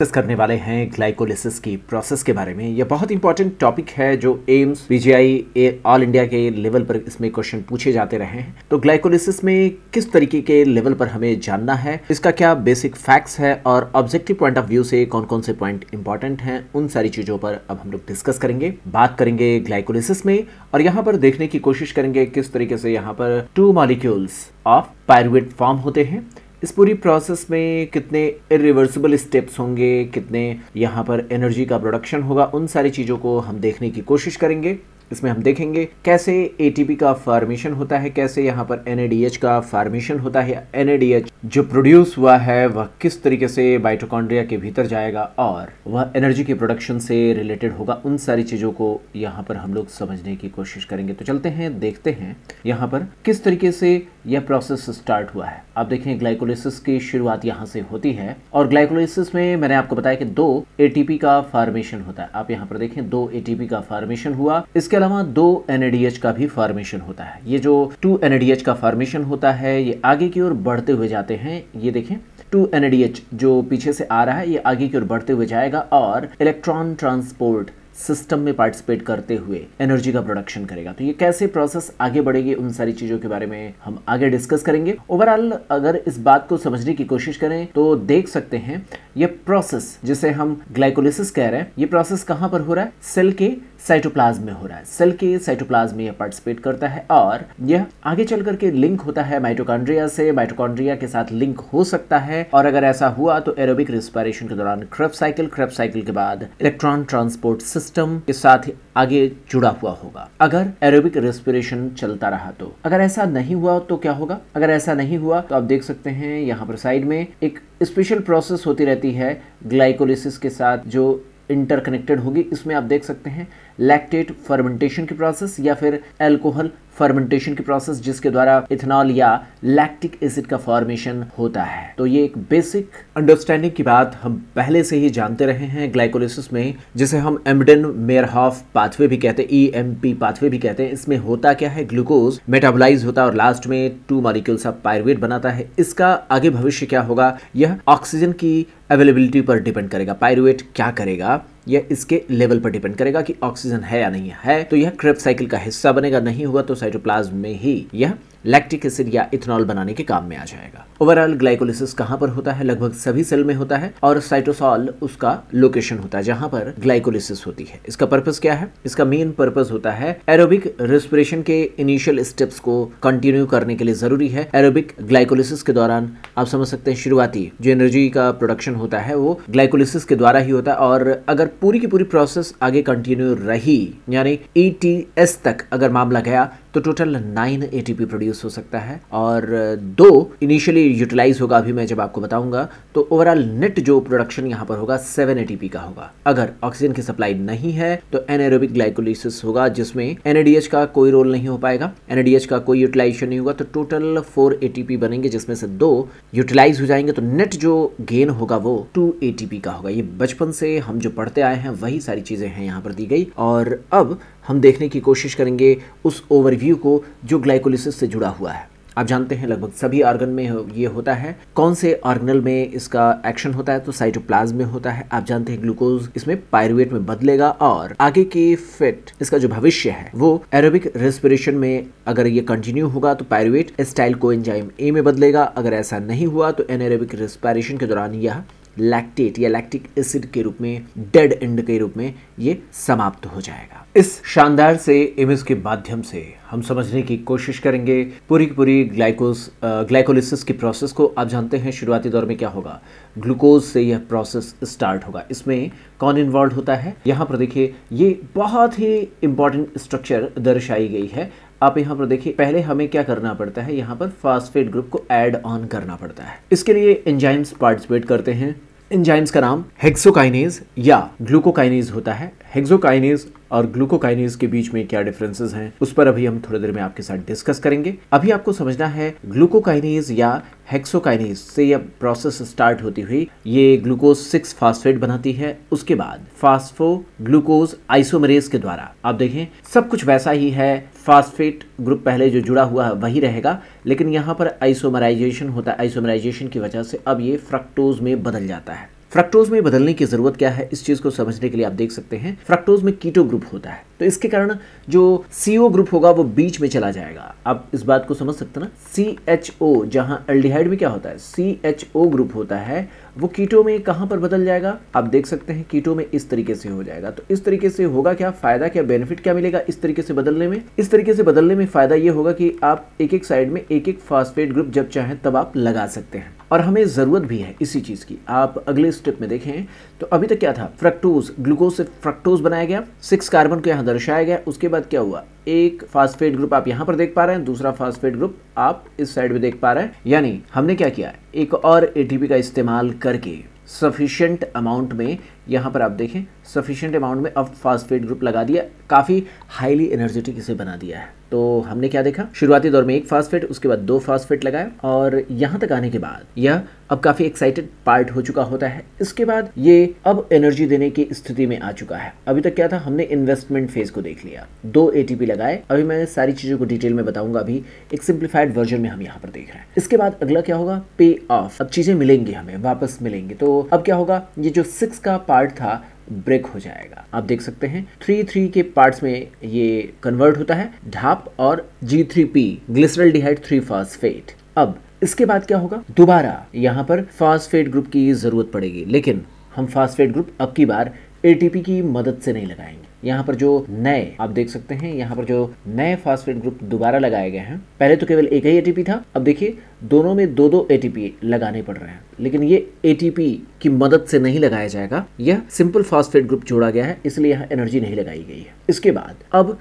discuss करने वाले हैं ग्लाइकोलिसिस की प्रोसेस के बारे में यह बहुत इंपॉर्टेंट टॉपिक है जो एम्स पीजीआई ऑल इंडिया के लेवल पर इसमें क्वेश्चन पूछे जाते रहे हैं तो ग्लाइकोलिसिस में किस तरीके के लेवल पर हमें जानना है इसका क्या बेसिक फैक्ट्स है और ऑब्जेक्टिव पॉइंट ऑफ व्यू से कौन कौन से पॉइंट इंपॉर्टेंट हैं उन सारी चीज़ों पर अब हम लोग डिस्कस करेंगे बात करेंगे ग्लाइकोलिसिस में और यहाँ पर देखने की कोशिश करेंगे किस तरीके से यहाँ पर two molecules of pyruvate form होते हैं इस पूरी प्रोसेस में कितने इरिवर्सिबल स्टेप्स होंगे कितने यहाँ पर एनर्जी का प्रोडक्शन होगा उन सारी चीज़ों को हम देखने की कोशिश करेंगे इसमें हम देखेंगे कैसे एटीपी का फॉर्मेशन होता है कैसे यहाँ पर एनएडीएच का फॉर्मेशन होता है एनएडीएच जो प्रोड्यूस हुआ है वह किस तरीके से बाइटोकॉन्ड्रिया के भीतर जाएगा और वह एनर्जी के प्रोडक्शन से रिलेटेड होगा उन सारी चीज़ों को यहाँ पर हम लोग समझने की कोशिश करेंगे तो चलते हैं देखते हैं यहाँ पर किस तरीके से यह प्रोसेस स्टार्ट हुआ है आप देखें ग्लाइकोलिसिस की शुरुआत यहाँ से होती है और ग्लाइकोलिसिस में मैंने आपको बताया कि दो एटीपी का फॉर्मेशन होता है आप यहाँ पर देखें दो एटीपी का फॉर्मेशन हुआ इसके अलावा दो एन का भी फॉर्मेशन होता है ये जो टू एन का फॉर्मेशन होता है ये आगे की ओर बढ़ते हुए जाते हैं ये देखें टू एन जो पीछे से आ रहा है ये आगे की ओर बढ़ते हुए जाएगा और इलेक्ट्रॉन ट्रांसपोर्ट सिस्टम में पार्टिसिपेट करते हुए एनर्जी का प्रोडक्शन करेगा तो ये कैसे प्रोसेस आगे बढ़ेगी उन सारी चीजों के बारे में हम आगे डिस्कस करेंगे ओवरऑल अगर इस बात को समझने की कोशिश करें तो देख सकते हैं ये प्रोसेस जिसे हम ग्लाइकोलिसिस कह रहे हैं ये प्रोसेस कहाँ पर हो रहा है सेल के साइटोप्लाज्म में हो रहा है सेल के साइटोप्लाज्म में यह पार्टिसिपेट करता है और यह आगे चल करके लिंक होता है माइटोकॉन्ड्रिया से माइटोकॉन्ड्रिया के साथ लिंक हो सकता है और अगर ऐसा हुआ तो एरोबिक रिस्पायरेशन के दौरान क्रेप साइकिल क्रेप साइकिल के बाद इलेक्ट्रॉन ट्रांसपोर्ट सिस्टम के साथ आगे जुड़ा हुआ होगा अगर एरोबिक रेस्पिरेशन चलता रहा तो अगर ऐसा नहीं हुआ तो क्या होगा अगर ऐसा नहीं हुआ तो आप देख सकते हैं यहाँ पर साइड में एक स्पेशल प्रोसेस होती रहती है ग्लाइकोलिसिस के साथ जो इंटरकनेक्टेड होगी इसमें आप देख सकते हैं लैक्टेट फर्मेंटेशन की प्रोसेस या फिर एल्कोहल फर्मेंटेशन की प्रोसेस जिसके द्वारा इथेनॉल या लैक्टिक एसिड का फॉर्मेशन होता है तो ये एक बेसिक अंडरस्टैंडिंग की बात हम पहले से ही जानते रहे हैं ग्लाइकोलिसिस में जिसे हम एमडन मेयरहॉफ पाथवे भी कहते हैं ई एम पी पाथवे भी कहते हैं इसमें होता क्या है ग्लूकोज मेटाबोलाइज होता है और लास्ट में टू मॉलिक्यूल्स ऑफ पायरवेट बनाता है इसका आगे भविष्य क्या होगा यह ऑक्सीजन की अवेलेबिलिटी पर डिपेंड करेगा पायरुएट क्या करेगा यह इसके लेवल पर डिपेंड करेगा कि ऑक्सीजन है या नहीं है तो यह क्रेप साइकिल का हिस्सा बनेगा नहीं हुआ तो साइटोप्लाज्म में ही यह लैक्टिक एसिड या इथेनॉल बनाने के काम में आ जाएगा ओवरऑल ग्लाइकोलिसिस कहाँ पर होता है लगभग सभी सेल में होता है और साइटोसॉल उसका लोकेशन होता है जहां पर ग्लाइकोलिसिस होती है इसका पर्पज क्या है इसका मेन पर्पज होता है एरोबिक रेस्पिरेशन के इनिशियल स्टेप्स को कंटिन्यू करने के लिए जरूरी है एरोबिक ग्लाइकोलिसिस के दौरान आप समझ सकते हैं शुरुआती जो एनर्जी का प्रोडक्शन होता है वो ग्लाइकोलिसिस के द्वारा ही होता है और अगर पूरी की पूरी प्रोसेस आगे कंटिन्यू रही यानी ई e तक अगर मामला गया तो टोटल नाइन ए प्रोड्यूस हो सकता है और uh, दो इनिशियली यूटिलाइज होगा अभी मैं जब आपको बताऊंगा तो ओवरऑल नेट जो प्रोडक्शन यहाँ पर होगा सेवन ए का होगा अगर ऑक्सीजन की सप्लाई नहीं है तो एनएरोबिक ग्लाइकोलिस होगा जिसमें एनएडीएच का कोई रोल नहीं हो पाएगा एनएडीएच का कोई यूटिलाइजेशन नहीं होगा तो टोटल फोर ए बनेंगे जिसमें से दो यूटिलाइज हो जाएंगे तो नेट जो गेन होगा वो टू ए का होगा ये बचपन से हम जो पढ़ते आए हैं वही सारी चीजें हैं यहाँ पर दी गई और अब हम देखने की कोशिश करेंगे उस ओवरव्यू को जो ग्लाइकोलिसिस से जुड़ा हुआ है आप जानते हैं लगभग सभी ऑर्गन में ये होता है कौन से ऑर्गनल में इसका एक्शन होता है तो साइटोप्लाज्म में होता है आप जानते हैं ग्लूकोज इसमें पायरुवेट में बदलेगा और आगे की फिट इसका जो भविष्य है वो एरोबिक रेस्पिरेशन में अगर ये कंटिन्यू होगा तो pyruvate acetyl coenzyme A में बदलेगा अगर ऐसा नहीं हुआ तो एनएरबिक रेस्पायरेशन के दौरान यह लैक्टेट या लैक्टिक एसिड के रूप में डेड एंड के रूप में ये समाप्त हो जाएगा इस शानदार से इमेज के माध्यम से हम समझने की कोशिश करेंगे पूरी की पूरी ग्लाइकोस ग्लाइकोलिसिस की प्रोसेस को आप जानते हैं शुरुआती दौर में क्या होगा ग्लूकोज से यह प्रोसेस स्टार्ट होगा इसमें कौन इन्वॉल्व होता है यहाँ पर देखिए ये बहुत ही इंपॉर्टेंट स्ट्रक्चर दर्शाई गई है आप यहाँ पर देखिए पहले हमें क्या करना पड़ता है यहाँ पर फास्फेट ग्रुप को एड ऑन करना पड़ता है इसके लिए एंजाइम्स पार्टिसिपेट करते हैं एंजाइम्स का नाम हेक्सोकाइनेज या ग्लूकोकाइनेज होता है हेक्सोकाइनेज और ग्लूकोकाइनेज के बीच में क्या डिफरेंसेस हैं उस पर अभी हम थोड़ी देर में आपके साथ डिस्कस करेंगे अभी आपको समझना है ग्लूकोकाइनेज या हेक्सोकाइनेज से यह प्रोसेस स्टार्ट होती हुई ये ग्लूकोज सिक्स फास्फेट बनाती है उसके बाद फास्फो ग्लूकोज आइसोमरेज के द्वारा आप देखें सब कुछ वैसा ही है फास्फेट ग्रुप पहले जो जुड़ा हुआ है वही रहेगा लेकिन यहाँ पर आइसोमराइजेशन होता है आइसोमराइजेशन की वजह से अब ये फ्रक्टोज में बदल जाता है फ्रक्टोज में बदलने की जरूरत क्या है इस चीज को समझने के लिए आप देख सकते हैं फ्रक्टोज में कीटो ग्रुप होता है तो इसके कारण जो सी ग्रुप होगा वो बीच में चला जाएगा आप इस बात को समझ सकते ना सी एच ओ जहाँ एल्डिहाइड में क्या होता है सी एच ओ ग्रुप होता है वो कीटो में कहाँ पर बदल जाएगा आप देख सकते हैं कीटो में इस तरीके से हो जाएगा तो इस तरीके से होगा क्या फायदा क्या बेनिफिट क्या मिलेगा इस तरीके से बदलने में इस तरीके से बदलने में फायदा ये होगा कि आप एक एक साइड में एक एक फास्फेट ग्रुप जब चाहें तब आप लगा सकते हैं और हमें ज़रूरत भी है इसी चीज़ की आप अगले स्टेप में देखें तो अभी तक क्या था फ्रक्टोज ग्लूकोज से फ्रक्टोज बनाया गया सिक्स कार्बन को यहाँ दर्शाया गया उसके बाद क्या हुआ एक फास्फेट ग्रुप आप यहाँ पर देख पा रहे हैं दूसरा फास्फेट ग्रुप आप इस साइड में देख पा रहे हैं यानी हमने क्या किया एक और एटीपी का इस्तेमाल करके सफिशियंट अमाउंट में यहाँ पर आप देखें सफिशियंट अमाउंट में अब फास्फेट ग्रुप लगा दिया काफ़ी हाईली एनर्जेटिक इसे बना दिया है तो हमने क्या देखा शुरुआती दौर में एक फास्टफेट उसके बाद दो फास्टफेट लगाया और यहाँ तक आने के बाद यह अब काफ़ी एक्साइटेड पार्ट हो चुका होता है इसके बाद ये अब एनर्जी देने की स्थिति में आ चुका है अभी तक क्या था हमने इन्वेस्टमेंट फेज को देख लिया दो एटीपी लगाए अभी मैं सारी चीज़ों को डिटेल में बताऊंगा अभी एक सिंप्लीफाइड वर्जन में हम यहाँ पर देख रहे हैं इसके बाद अगला क्या होगा पे ऑफ अब चीज़ें मिलेंगी हमें वापस मिलेंगी तो अब क्या होगा ये जो सिक्स का पार्ट था ब्रेक हो जाएगा आप देख सकते हैं थ्री थ्री के पार्ट्स में ये कन्वर्ट होता है ढाप और G three P glyceraldehyde three phosphate अब इसके बाद क्या होगा दोबारा यहाँ पर फास्फेट ग्रुप की जरूरत पड़ेगी लेकिन हम फास्फेट ग्रुप अब की बार एटीपी की मदद से नहीं लगाएंगे यहाँ पर जो नए आप देख सकते हैं यहाँ पर जो नए फास्फेट ग्रुप दोबारा लगाए गए हैं पहले तो केवल एक ही एटीपी था अब देखिए दोनों में दो दो एटीपी लगाने पड़ रहे हैं लेकिन ये एटीपी की मदद से नहीं लगाया जाएगा यह सिंपल फास्फेट ग्रुप जोड़ा गया है इसलिए यहाँ एनर्जी नहीं लगाई गई है इसके बाद अब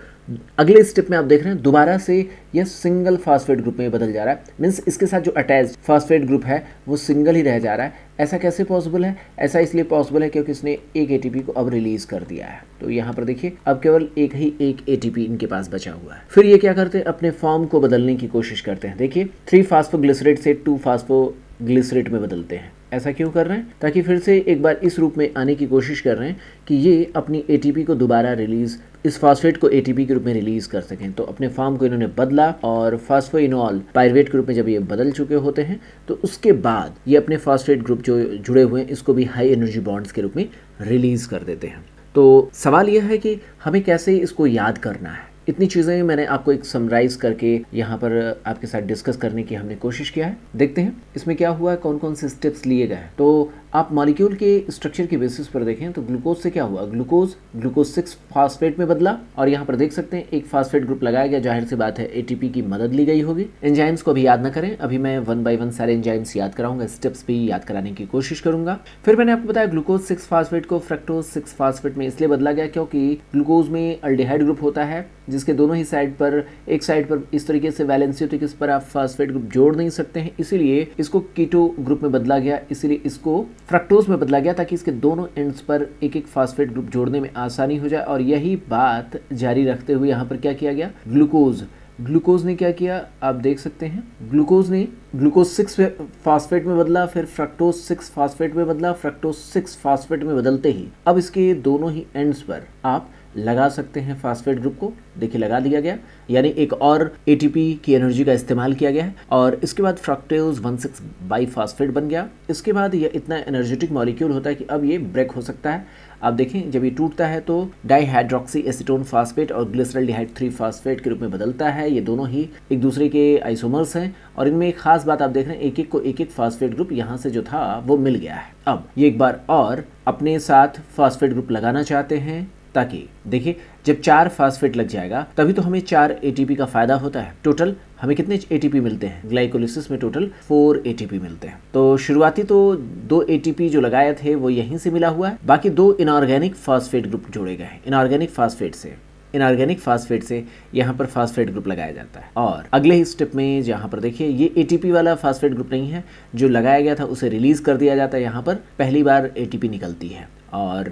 अगले स्टेप में आप देख रहे हैं दोबारा से यह सिंगल फास्फेट ग्रुप में बदल जा रहा है मीन्स इसके साथ जो अटैच फास्फेट ग्रुप है वो सिंगल ही रह जा रहा है ऐसा कैसे पॉसिबल है ऐसा इसलिए पॉसिबल है क्योंकि इसने एक एटीपी को अब रिलीज कर दिया है तो यहाँ पर देखिए अब केवल एक ही एक एटीपी इनके पास बचा हुआ है फिर ये क्या करते हैं अपने फॉर्म को बदलने की कोशिश करते हैं देखिए थ्री फास्फो से टू फास्फो ग्लिसरेट में बदलते हैं ऐसा क्यों कर रहे हैं ताकि फिर से एक बार इस रूप में आने की कोशिश कर रहे हैं कि ये अपनी ए को दोबारा रिलीज़ इस फास्फेट को एटीपी के रूप में रिलीज कर सकें तो अपने फार्म को इन्होंने बदला और फास्फोइनॉल पायरवेट के रूप में जब ये बदल चुके होते हैं तो उसके बाद ये अपने फास्फेट ग्रुप जो जुड़े हुए हैं इसको भी हाई एनर्जी बॉन्ड्स के रूप में रिलीज़ कर देते हैं तो सवाल यह है कि हमें कैसे इसको याद करना है इतनी चीज़ें मैंने आपको एक समराइज करके यहाँ पर आपके साथ डिस्कस करने की हमने कोशिश किया है देखते हैं इसमें क्या हुआ है कौन कौन से स्टेप्स लिए गए तो आप मॉलिक्यूल के स्ट्रक्चर के बेसिस पर देखें तो ग्लूकोज से क्या हुआ ग्लूकोज ग्लूकोज सिक्स फास्फेट में बदला और यहाँ पर देख सकते हैं एक फास्फेट ग्रुप लगाया गया जाहिर सी बात है एटीपी की मदद ली गई होगी एंजाइम्स को भी याद ना करें अभी मैं वन बाई वन सारे एंजाइम्स याद कराऊंगा स्टेप्स भी याद कराने की कोशिश करूंगा फिर मैंने आपको बताया ग्लूकोज सिक्स फास्फेट को फ्रक्टोज सिक्स फास्फेट में इसलिए बदला गया क्योंकि ग्लूकोज में अल्डिहाइड ग्रुप होता है जिसके दोनों ही साइड पर एक साइड पर इस तरीके से वैलेंसी होती है वैलेंसियोटिकस पर आप फास्फेट ग्रुप जोड़ नहीं सकते हैं इसीलिए इसको कीटो ग्रुप में बदला गया इसीलिए इसको फ्रक्टोज में बदला गया ताकि इसके दोनों एंड्स पर एक एक फास्फेट ग्रुप जोड़ने में आसानी हो जाए और यही बात जारी रखते हुए यहाँ पर क्या किया गया ग्लूकोज ग्लूकोज ने क्या किया आप देख सकते हैं ग्लूकोज ने ग्लूकोज सिक्स फास्फेट में बदला फिर फ्रक्टोज सिक्स फास्फेट में बदला फ्रक्टोज सिक्स फास्फेट में बदलते ही अब इसके दोनों ही एंड्स पर आप लगा सकते हैं फास्फेट ग्रुप को देखिए लगा दिया गया यानी एक और एटीपी की एनर्जी का इस्तेमाल किया गया है और इसके बाद fructose one six biphosphate बन गया इसके बाद यह इतना एनर्जेटिक मॉलिक्यूल होता है कि अब ये ब्रेक हो सकता है आप देखें जब ये टूटता है तो डाईहाइड्रोक्सी एसिटोन फास्फेट और ग्लिसरल डिहाइड थ्री फास्फेट के रूप में बदलता है ये दोनों ही एक दूसरे के आइसोमर्स हैं और इनमें एक खास बात आप देख रहे हैं एक एक को एक एक फास्फेट ग्रुप यहाँ से जो था वो मिल गया है अब ये एक बार और अपने साथ फास्फेट ग्रुप लगाना चाहते हैं ताकि देखिए जब चार फास्फेट लग जाएगा तभी तो हमें चार एटीपी का फायदा होता है टोटल हमें कितने एटीपी मिलते हैं ग्लाइकोलिसिस में टोटल फोर एटीपी मिलते हैं तो शुरुआती तो दो एटीपी जो लगाए थे वो यहीं से मिला हुआ है बाकी दो इनऑर्गेनिक फास्फेट ग्रुप जोड़े गए हैं इनऑर्गेनिक फास्फेट से इनऑर्गेनिक फास्फेट से यहाँ पर फास्फेट ग्रुप लगाया जाता है और अगले ही स्टेप में जहाँ पर देखिए ये एटीपी वाला फास्फेट ग्रुप नहीं है जो लगाया गया था उसे रिलीज कर दिया जाता है यहाँ पर पहली बार एटीपी निकलती है और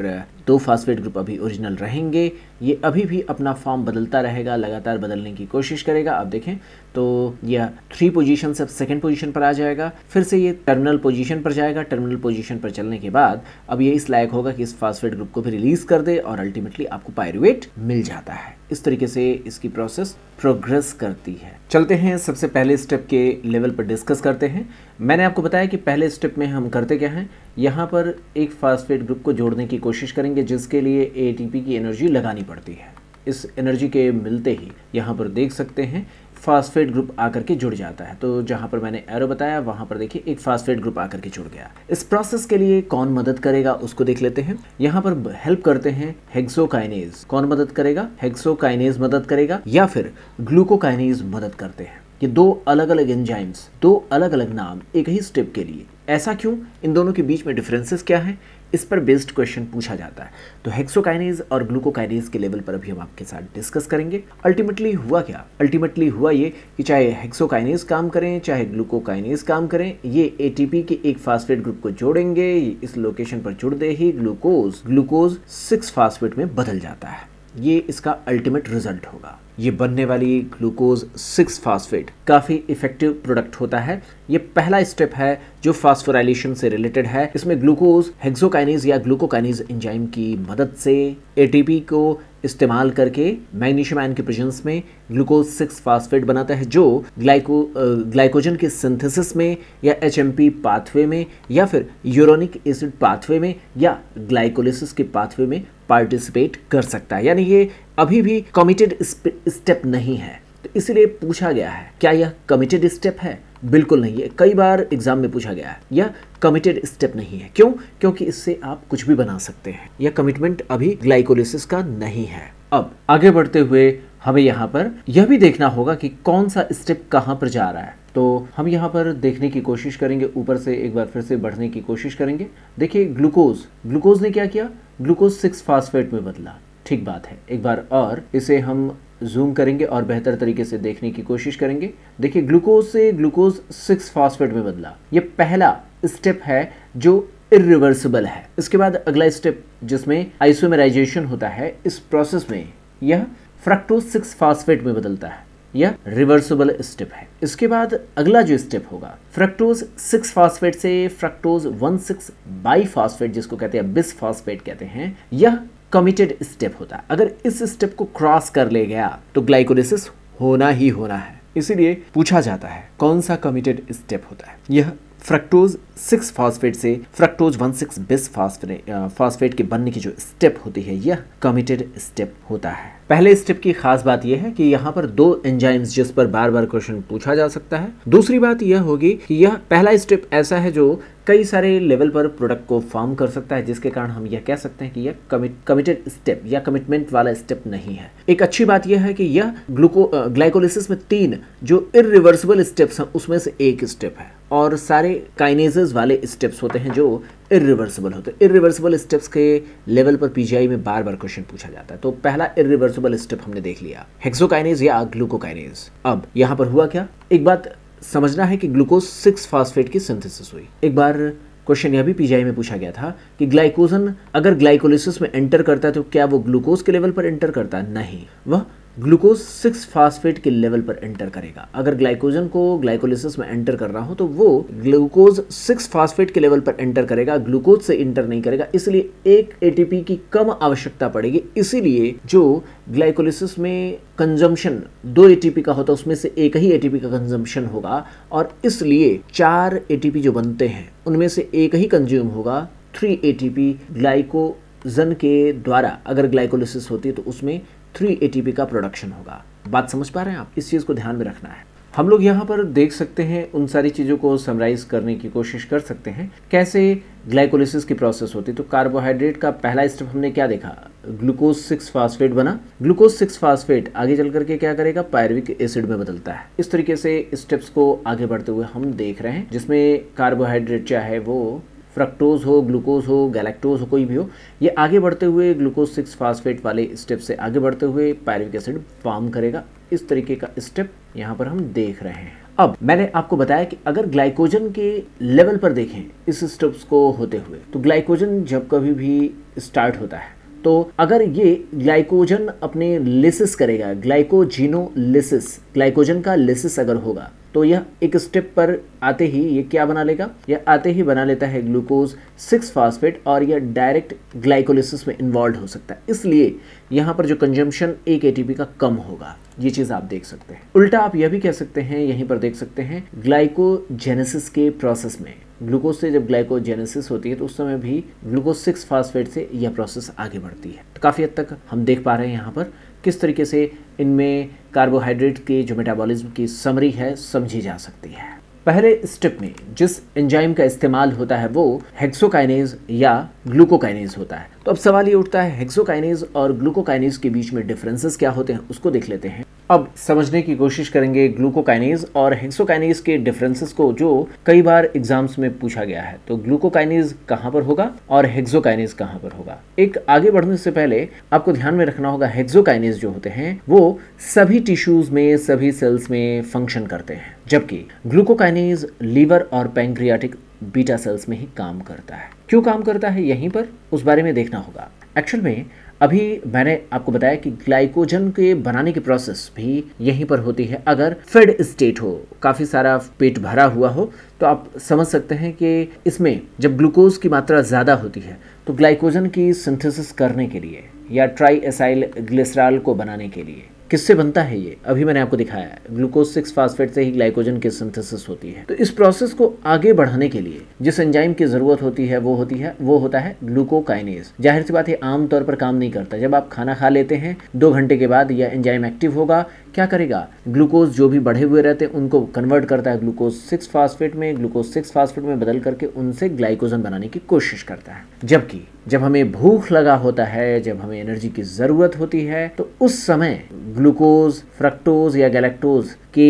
दो फास्फेट ग्रुप अभी ओरिजिनल रहेंगे ये अभी भी अपना फॉर्म बदलता रहेगा लगातार बदलने की कोशिश करेगा आप देखें तो यह थ्री पोजीशन से अब सेकेंड पोजीशन पर आ जाएगा फिर से ये टर्मिनल पोजीशन पर जाएगा टर्मिनल पोजीशन पर चलने के बाद अब ये इस लायक होगा कि इस फास्फेट ग्रुप को भी रिलीज कर दे और अल्टीमेटली आपको पायरुवेट मिल जाता है इस तरीके से इसकी प्रोसेस प्रोग्रेस करती है चलते हैं सबसे पहले स्टेप के लेवल पर डिस्कस करते हैं मैंने आपको बताया कि पहले स्टेप में हम करते क्या हैं यहाँ पर एक फास्फेट ग्रुप को जोड़ने की कोशिश करेंगे जिसके लिए ए की एनर्जी लगानी पड़ती है इस एनर्जी के मिलते ही यहाँ पर देख सकते हैं फास्फेट ग्रुप आकर के जुड़ जाता है तो जहाँ पर मैंने एरो बताया वहाँ पर देखिए एक फास्फेट ग्रुप आकर के जुड़ गया इस प्रोसेस के लिए कौन मदद करेगा उसको देख लेते हैं यहाँ पर हेल्प करते हैं हेक्सोकाइनेज कौन मदद करेगा हेक्सोकाइनेज मदद करेगा या फिर ग्लूकोकाइनेज मदद करते हैं ये दो अलग अलग एंजाइम्स दो अलग अलग नाम एक ही स्टेप के लिए ऐसा क्यों इन दोनों के बीच में डिफरेंसेस क्या है इस पर बेस्ड क्वेश्चन पूछा जाता है तो हेक्सोकाइनेज और ग्लूकोकाइनेज के लेवल पर अभी हम आपके साथ डिस्कस करेंगे अल्टीमेटली हुआ क्या अल्टीमेटली हुआ ये कि चाहे हेक्सोकाइनेज काम करें चाहे ग्लूकोकाइनेज काम करें ये एटीपी के एक फास्फेट ग्रुप को जोड़ेंगे इस लोकेशन पर जुड़ते ही ग्लूकोज ग्लूकोज सिक्स फास्फेट में बदल जाता है ये इसका अल्टीमेट रिजल्ट होगा ये बनने वाली ग्लूकोज सिक्स फास्फेट काफ़ी इफेक्टिव प्रोडक्ट होता है ये पहला स्टेप है जो फास्फोराइलेशन से रिलेटेड है इसमें ग्लूकोज हेक्सोकाइनेज या ग्लूकोकाइनेज एंजाइम की मदद से एटीपी को इस्तेमाल करके मैग्नीशियम आयन के प्रेजेंस में ग्लूकोज सिक्स फास्फेट बनाता है जो ग्लाइको ग्लाइकोजन के सिंथेसिस में या एच पाथवे में या फिर यूरोनिक एसिड पाथवे में या ग्लाइकोलिसिस के पाथवे में पार्टिसिपेट कर सकता है यानी ये अभी भी कमिटेड स्टेप नहीं है तो इसलिए पूछा गया है क्या यह कमिटेड स्टेप है बिल्कुल नहीं है कई बार एग्जाम में पूछा गया है यह कमिटेड स्टेप नहीं है क्यों क्योंकि इससे आप कुछ भी बना सकते हैं यह कमिटमेंट अभी ग्लाइकोलिसिस का नहीं है अब आगे बढ़ते हुए हमें यहाँ पर यह भी देखना होगा कि कौन सा स्टेप कहाँ पर जा रहा है तो हम यहाँ पर देखने की कोशिश करेंगे ऊपर से एक बार फिर से बढ़ने की कोशिश करेंगे देखिए ग्लूकोज ग्लूकोज ने क्या किया ग्लूकोज सिक्स फास्फेट में बदला ठीक बात है एक बार और इसे हम जूम करेंगे और बेहतर तरीके से देखने की कोशिश करेंगे देखिए ग्लूकोज से ग्लूकोज सिक्स फास्फेट में बदला ये पहला स्टेप है जो इिवर्सिबल है इसके बाद अगला स्टेप जिसमें आइसोमेराइजेशन होता है इस प्रोसेस में यह फ्रक्टोज सिक्स फास्फेट में बदलता है या रिवर्सिबल स्टेप है इसके बाद अगला जो स्टेप होगा फ्रक्टोज सिक्स फास्फेट से fructose one six biphosphate जिसको कहते हैं बिस फास्फेट कहते हैं यह कमिटेड स्टेप होता है अगर इस स्टेप को क्रॉस कर ले गया तो ग्लाइकोलिसिस होना ही होना है इसीलिए पूछा जाता है कौन सा कमिटेड स्टेप होता है यह फ्रक्टोज सिक्स फास्फेट से fructose one six bisphosphate के बनने की जो स्टेप होती है यह कमिटेड स्टेप होता है पहले स्टेप की खास बात यह है कि यहाँ पर दो एंजाइम्स जिस पर बार बार क्वेश्चन पूछा जा सकता है दूसरी बात यह होगी कि यह पहला स्टेप ऐसा है जो कई सारे लेवल पर प्रोडक्ट को फॉर्म कर सकता है जिसके कारण हम यह कह सकते हैं कि यह कमिटेड स्टेप या कमिटमेंट वाला स्टेप नहीं है एक अच्छी बात यह है कि यह ग्लूको ग्लाइकोलिसिस में तीन जो इरिवर्सिबल स्टेप्स हैं उसमें से एक स्टेप है और सारे काइनेजेस वाले स्टेप्स होते हैं जो इरिवर्सिबल होते हैं इरिवर्सिबल स्टेप्स के लेवल पर पीजीआई में बार बार क्वेश्चन पूछा जाता है तो पहला इरिवर्सिबल स्टेप हमने देख लिया हेक्सोकाइनेज या ग्लूकोकाइनेज अब यहाँ पर हुआ क्या एक बात समझना है कि ग्लूकोज सिक्स फास्फेट की सिंथेसिस हुई एक बार क्वेश्चन यह भी पीजीआई में पूछा गया था कि ग्लाइकोजन अगर ग्लाइकोलिसिस में एंटर करता है तो क्या वो ग्लूकोज के लेवल पर एंटर करता नहीं वह ग्लूकोज सिक्स फास्फेट के लेवल पर एंटर करेगा अगर ग्लाइकोजन को ग्लाइकोलिसिस में एंटर कर रहा हूं तो वो ग्लूकोज सिक्स फास्फेट के लेवल पर एंटर करेगा ग्लूकोज से इंटर नहीं करेगा इसलिए एक एटीपी की कम आवश्यकता पड़ेगी इसीलिए जो ग्लाइकोलिसिस में कंजम्पशन दो एटीपी का होता है उसमें से एक ही एटीपी का कंजम्पशन होगा और इसलिए चार एटीपी जो बनते हैं उनमें से एक ही कंज्यूम होगा थ्री एटीपी ग्लाइको जन के द्वारा अगर ग्लाइकोलिसिस होती है तो उसमें थ्री ए का प्रोडक्शन होगा बात समझ पा रहे हैं आप इस चीज़ को ध्यान में रखना है हम लोग यहाँ पर देख सकते हैं उन सारी चीज़ों को समराइज करने की कोशिश कर सकते हैं कैसे ग्लाइकोलिसिस की प्रोसेस होती है तो कार्बोहाइड्रेट का पहला स्टेप हमने क्या देखा ग्लूकोज सिक्स फास्फेट बना ग्लूकोज सिक्स फास्फेट आगे चल करके क्या करेगा पायरविक एसिड में बदलता है इस तरीके से स्टेप्स को आगे बढ़ते हुए हम देख रहे हैं जिसमें कार्बोहाइड्रेट चाहे वो फ्रक्टोज हो ग्लूकोज हो गैलेक्टोज हो कोई भी हो ये आगे बढ़ते हुए ग्लूकोज सिक्स फास्फेट वाले स्टेप से आगे बढ़ते हुए पैरिक एसिड फॉर्म करेगा इस तरीके का स्टेप यहाँ पर हम देख रहे हैं अब मैंने आपको बताया कि अगर ग्लाइकोजन के लेवल पर देखें इस स्टेप्स को होते हुए तो ग्लाइकोजन जब कभी भी स्टार्ट होता है तो अगर ये ग्लाइकोजन अपने लिसिस करेगा ग्लाइकोजिनो लिसिस ग्लाइकोजन का लिसिस अगर होगा तो यह एक स्टेप पर आते ही ये क्या बना लेगा यह आते ही बना लेता है ग्लूकोज सिक्स फास्फेट और यह डायरेक्ट ग्लाइकोलिसिस में इन्वॉल्व हो सकता है इसलिए यहाँ पर जो कंजम्पशन एक एटीपी का कम होगा ये चीज़ आप देख सकते हैं उल्टा आप यह भी कह सकते हैं यहीं पर देख सकते हैं ग्लाइकोजेनेसिस के प्रोसेस में ग्लूकोज से जब ग्लाइकोजेनेसिस होती है तो उस समय भी ग्लूकोज सिक्स फास्फेट से यह प्रोसेस आगे बढ़ती है तो काफ़ी हद तक हम देख पा रहे हैं यहाँ पर किस तरीके से इनमें कार्बोहाइड्रेट के जो मेटाबॉलिज्म की समरी है समझी जा सकती है पहले स्टेप में जिस एंजाइम का इस्तेमाल होता है वो हेक्सोकाइनेज या ग्लूकोकाइनेज होता है तो अब सवाल ये उठता है हेक्सोकाइनेज और ग्लूकोकाइनेज के बीच में डिफरेंसेस क्या होते हैं उसको देख लेते हैं अब समझने की कोशिश करेंगे ग्लूकोकाइनेज और हेक्सोकाइनेज के डिफरेंसेस को जो कई बार एग्जाम्स में पूछा गया है तो ग्लूकोकाइनेज कहाँ पर होगा और हेक्सोकाइनेज कहाँ पर होगा एक आगे बढ़ने से पहले आपको ध्यान में रखना होगा हेक्सोकाइनेज जो होते हैं वो सभी टिश्यूज में सभी सेल्स में फंक्शन करते हैं जबकि ग्लूकोकाइनेज लीवर और पैंक्रियाटिक बीटा सेल्स में ही काम करता है क्यों काम करता है यहीं पर उस बारे में देखना होगा एक्चुअल में अभी मैंने आपको बताया कि ग्लाइकोजन के बनाने की प्रोसेस भी यहीं पर होती है अगर फेड स्टेट हो काफ़ी सारा पेट भरा हुआ हो तो आप समझ सकते हैं कि इसमें जब ग्लूकोज की मात्रा ज़्यादा होती है तो ग्लाइकोजन की सिंथेसिस करने के लिए या ट्राई एसाइल ग्लिसराल को बनाने के लिए किससे बनता है ये अभी मैंने आपको दिखाया है ग्लूकोज सिक्स फास्फेट से ही ग्लाइकोजन की सिंथेसिस होती है तो इस प्रोसेस को आगे बढ़ाने के लिए जिस एंजाइम की जरूरत होती है वो होती है वो होता है ग्लूकोकाइनेज जाहिर सी बात है आमतौर पर काम नहीं करता जब आप खाना खा लेते हैं दो घंटे के बाद यह एंजाइम एक्टिव होगा क्या करेगा ग्लूकोज जो भी बढ़े हुए रहते हैं उनको कन्वर्ट करता है ग्लूकोज सिक्स फास्फेट में ग्लूकोज सिक्स फास्फेट में बदल करके उनसे ग्लाइकोजन बनाने की कोशिश करता है जबकि जब हमें भूख लगा होता है जब हमें एनर्जी की ज़रूरत होती है तो उस समय ग्लूकोज फ्रक्टोज या गैलेक्टोज की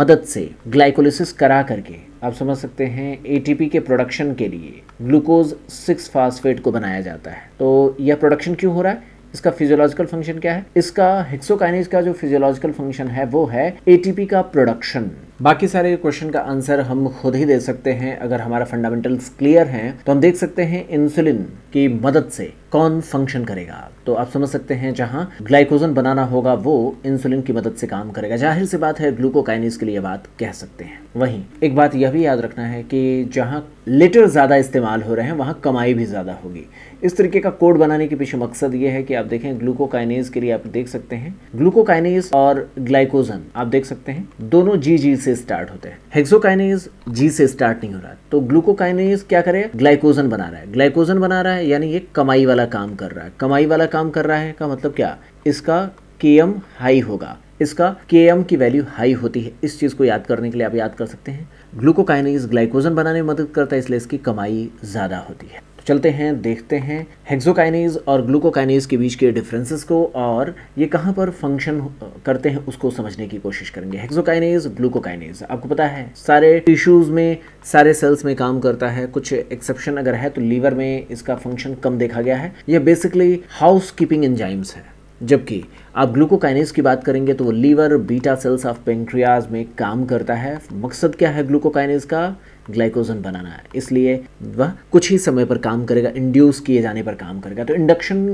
मदद से ग्लाइकोलिसिस करा करके आप समझ सकते हैं एटीपी के प्रोडक्शन के लिए ग्लूकोज सिक्स फास्फेट को बनाया जाता है तो यह प्रोडक्शन क्यों हो रहा है इसका फिजियोलॉजिकल फंक्शन क्या है इसका हेक्सोकाइनेज का जो फिजियोलॉजिकल फंक्शन है वो है एटीपी का प्रोडक्शन बाकी सारे क्वेश्चन का आंसर हम खुद ही दे सकते हैं अगर हमारा फंडामेंटल्स क्लियर हैं तो हम देख सकते हैं इंसुलिन की मदद से कौन फंक्शन करेगा तो आप समझ सकते हैं जहां ग्लाइकोजन बनाना होगा वो इंसुलिन की मदद से काम करेगा जाहिर सी बात है ग्लूकोकाइनेज के लिए बात कह सकते हैं वहीं एक बात यह भी याद रखना है कि जहां लेटर ज़्यादा इस्तेमाल हो रहे हैं वहाँ कमाई भी ज़्यादा होगी इस तरीके का कोड बनाने के पीछे मकसद ये है कि आप देखें ग्लूकोकाइनेज के लिए आप देख सकते हैं ग्लूकोकाइनेज और ग्लाइकोजन आप देख सकते हैं दोनों जी जी से स्टार्ट होते हैं हेक्सोकाइनेज जी से स्टार्ट नहीं हो रहा तो ग्लूकोकाइनेज क्या करे ग्लाइकोजन बना रहा है ग्लाइकोजन बना रहा है यानी ये कमाई वाला काम कर रहा है कमाई वाला काम कर रहा है का मतलब क्या इसका के हाई होगा इसका के की वैल्यू हाई होती है इस चीज़ को याद करने के लिए आप याद कर सकते हैं ग्लूकोकाइनेज ग्लाइकोजन बनाने में मदद करता है इसलिए इसकी कमाई ज़्यादा होती है तो चलते हैं देखते हैं हेक्सोकाइनेज और ग्लूकोकाइनेज के बीच के डिफरेंसेस को और ये कहाँ पर फंक्शन करते हैं उसको समझने की कोशिश करेंगे हेक्सोकाइनेज ग्लूकोकाइनेज आपको पता है सारे टिश्यूज़ में सारे सेल्स में काम करता है कुछ एक्सेप्शन अगर है तो लीवर में इसका फंक्शन कम देखा गया है यह बेसिकली हाउस कीपिंग एंजाइम्स है जबकि आप ग्लूकोकाइनेज की बात करेंगे तो वो liver beta cells of pancreas में काम करता है मकसद क्या है ग्लूकोकाइनेज का ग्लाइकोजन बनाना है इसलिए वह कुछ ही समय पर काम करेगा इंड्यूस किए जाने पर काम करेगा तो इंडक्शन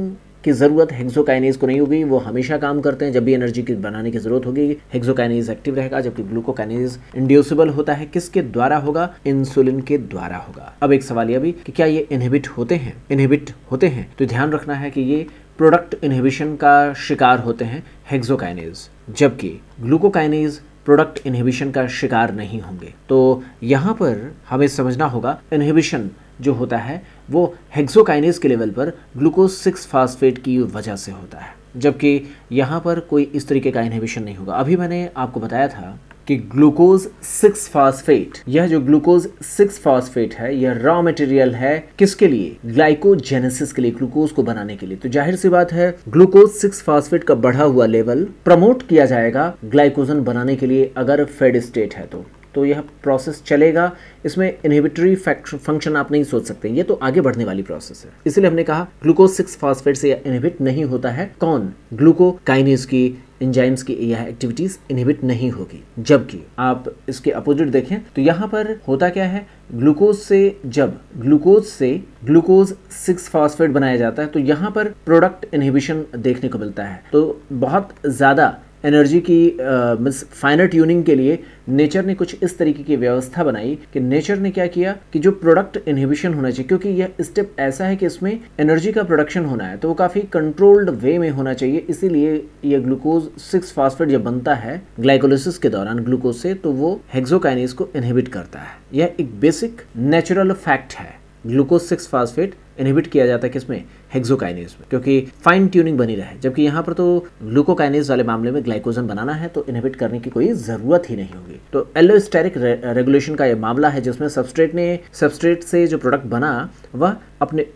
की ज़रूरत हेक्सोकाइनेज को नहीं होगी वो हमेशा काम करते हैं जब भी एनर्जी की बनाने की ज़रूरत होगी हेक्सोकाइनेज एक्टिव रहेगा जबकि ग्लूकोकाइनेज इंड्यूसिबल होता है किसके द्वारा होगा इंसुलिन के द्वारा होगा अब एक सवाल यह भी कि क्या ये इनहिबिट होते हैं इनहिबिट होते हैं तो ध्यान रखना है कि ये प्रोडक्ट इनहिबिशन का शिकार होते हैं हेक्सोकाइनेज जबकि ग्लूकोकाइनेज प्रोडक्ट इनहिबिशन का शिकार नहीं होंगे तो यहाँ पर हमें समझना होगा इनहिबिशन जो होता है वो हेक्सोकाइनेस के लेवल पर ग्लूकोज सिक्स फास्फेट की वजह से होता है जबकि यहाँ पर कोई इस तरीके का इनहिबिशन नहीं होगा अभी मैंने आपको बताया था कि ग्लूकोज सिक्स फास्फेट यह जो ग्लूकोज सिक्स फास्फेट है यह रॉ मटेरियल है किसके लिए ग्लाइकोजेनेसिस के लिए ग्लूकोज को बनाने के लिए तो जाहिर सी बात है ग्लूकोज सिक्स फास्फेट का बढ़ा हुआ लेवल प्रमोट किया जाएगा ग्लाइकोजन बनाने के लिए अगर फेड स्टेट है तो तो यह प्रोसेस चलेगा इसमें इनहिबिटरी फंक्शन आप नहीं सोच सकते ये तो आगे बढ़ने वाली प्रोसेस है इसलिए हमने कहा ग्लूकोज सिक्स फास्फेट से इनहिबिट नहीं होता है कौन ग्लूकोकाइनेज की इंजाइम्स की यह एक्टिविटीज इनहिबिट नहीं होगी जबकि आप इसके अपोजिट देखें तो यहाँ पर होता क्या है ग्लूकोज से जब ग्लूकोज से ग्लूकोज सिक्स फॉस्फेट बनाया जाता है तो यहाँ पर प्रोडक्ट इनहिबिशन देखने को मिलता है तो बहुत ज़्यादा एनर्जी की मीन्स फाइनर ट्यूनिंग के लिए नेचर ने कुछ इस तरीके की व्यवस्था बनाई कि नेचर ने क्या किया कि जो प्रोडक्ट इनहिबिशन होना चाहिए क्योंकि यह स्टेप ऐसा है कि इसमें एनर्जी का प्रोडक्शन होना है तो वो काफ़ी कंट्रोल्ड वे में होना चाहिए इसीलिए यह ग्लूकोज सिक्स फास्फेट जब बनता है ग्लाइकोलिसिस के दौरान ग्लूकोज से तो वो हेक्सोकाइनेज को इनहिबिट करता है यह एक बेसिक नेचुरल फैक्ट है ग्लूकोज सिक्स फास्फेट इनहिबिट किया जाता है किसमें हेक्सोकाइनेज में क्योंकि फाइन ट्यूनिंग बनी रहे जबकि यहाँ पर तो ग्लूकोकाइनेज वाले मामले में ग्लाइकोजन बनाना है तो इनहिबिट करने की कोई ज़रूरत ही नहीं होगी तो एलोस्टेरिक रे, रेगुलेशन का यह मामला है जिसमें सबस्ट्रेट ने सबस्ट्रेट से जो प्रोडक्ट बना वह अपने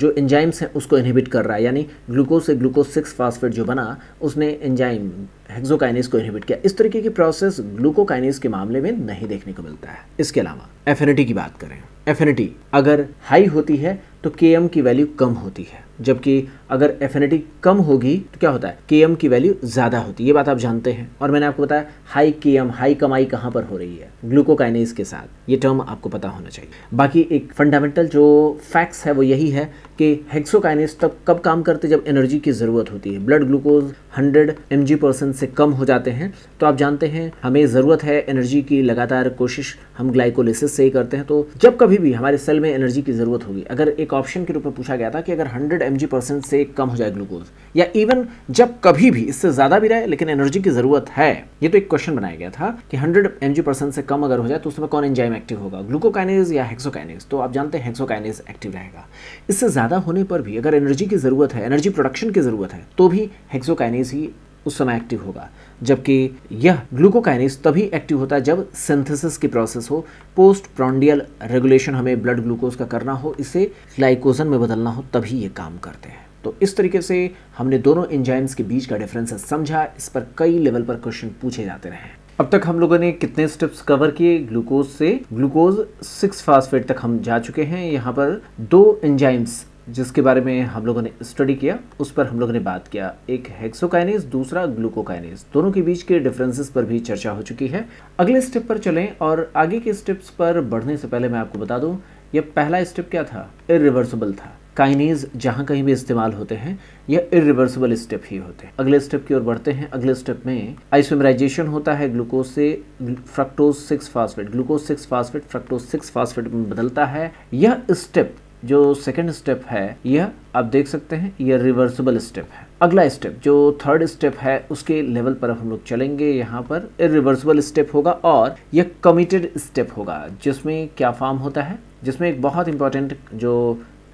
जो एंजाइम्स हैं उसको इनहिबिट कर रहा है यानी ग्लूकोज से ग्लूकोज सिक्स फास्फेट जो बना उसने एंजाइम हेक्सोकाइनेज को इनहिबिट किया इस तरीके की प्रोसेस ग्लूकोकाइनेज के मामले में नहीं देखने को मिलता है इसके अलावा एफिनिटी की बात करें एफिनिटी अगर हाई होती है तो के एम की वैल्यू कम होती है जबकि अगर एफिनिटी कम होगी तो क्या होता है के एम की वैल्यू ज़्यादा होती है ये बात आप जानते हैं और मैंने आपको बताया हाई के हाई कमाई कहाँ पर हो रही है ग्लूकोकाइनेज के साथ ये टर्म आपको पता होना चाहिए बाकी एक फंडामेंटल जो फैक्ट्स है वो यही है कि हेक्सोकाइनेज तब कब काम करते जब एनर्जी की ज़रूरत होती है blood glucose hundred M G percent से कम हो जाते हैं तो आप जानते हैं हमें ज़रूरत है एनर्जी की लगातार कोशिश हम ग्लाइकोलिसिस से ही करते हैं तो जब कभी भी हमारे सेल में एनर्जी की ज़रूरत होगी अगर एक ऑप्शन के रूप में पूछा गया था कि अगर हंड्रेड एम जी परसेंट से कम हो जाए ग्लूकोज या इवन जब कभी भी इससे ज़्यादा भी रहे लेकिन एनर्जी की ज़रूरत है ये तो एक क्वेश्चन बनाया गया था कि 100 एम जी परसेंट से कम अगर हो जाए तो उसमें कौन एंजाइम एक्टिव होगा ग्लूकोकाइनेज या हेक्सोकाइनेज तो आप जानते हैं हेक्सोकाइनेज एक्टिव रहेगा इससे ज़्यादा होने पर भी अगर एनर्जी की ज़रूरत है एनर्जी प्रोडक्शन की ज़रूरत है तो भी हेक्सोकाइनेज ही उस समय एक्टिव होगा जबकि यह ग्लूकोकाइनेज तभी एक्टिव होता है जब सिंथेसिस की प्रोसेस हो पोस्ट प्रॉन्डियल रेगुलेशन हमें ब्लड ग्लूकोज का करना हो इसे ग्लाइकोजन में बदलना हो तभी ये काम करते हैं तो इस तरीके से हमने दोनों इंजाइम्स के बीच का डिफरेंस समझा इस पर कई लेवल पर क्वेश्चन पूछे जाते रहे अब तक हम लोगों ने कितने स्टेप्स कवर किए ग्लूकोज से ग्लूकोज सिक्स फास्फेट तक हम जा चुके हैं यहाँ पर दो एंजाइम्स जिसके बारे में हम लोगों ने स्टडी किया उस पर हम लोगों ने बात किया एक हेक्सोकाइनेस दूसरा ग्लूकोकाइनेस दोनों के बीच के डिफरेंसेस पर भी चर्चा हो चुकी है अगले स्टेप पर चलें और आगे के स्टेप्स पर बढ़ने से पहले मैं आपको बता दूं यह पहला स्टेप क्या था इरिवर्सिबल था काइनेज जहाँ कहीं भी इस्तेमाल होते हैं यह इरिवर्सिबल स्टेप ही होते हैं अगले स्टेप की ओर बढ़ते हैं अगले स्टेप में आइसोमराइजेशन होता है ग्लूकोज से fructose six phosphate glucose six phosphate fructose six phosphate में बदलता है यह स्टेप जो सेकेंड स्टेप है यह आप देख सकते हैं यह रिवर्सिबल स्टेप है अगला स्टेप जो थर्ड स्टेप है उसके लेवल पर हम लोग चलेंगे यहाँ पर रिवर्सिबल स्टेप होगा और यह कमिटेड स्टेप होगा जिसमें क्या फॉर्म होता है जिसमें एक बहुत इंपॉर्टेंट जो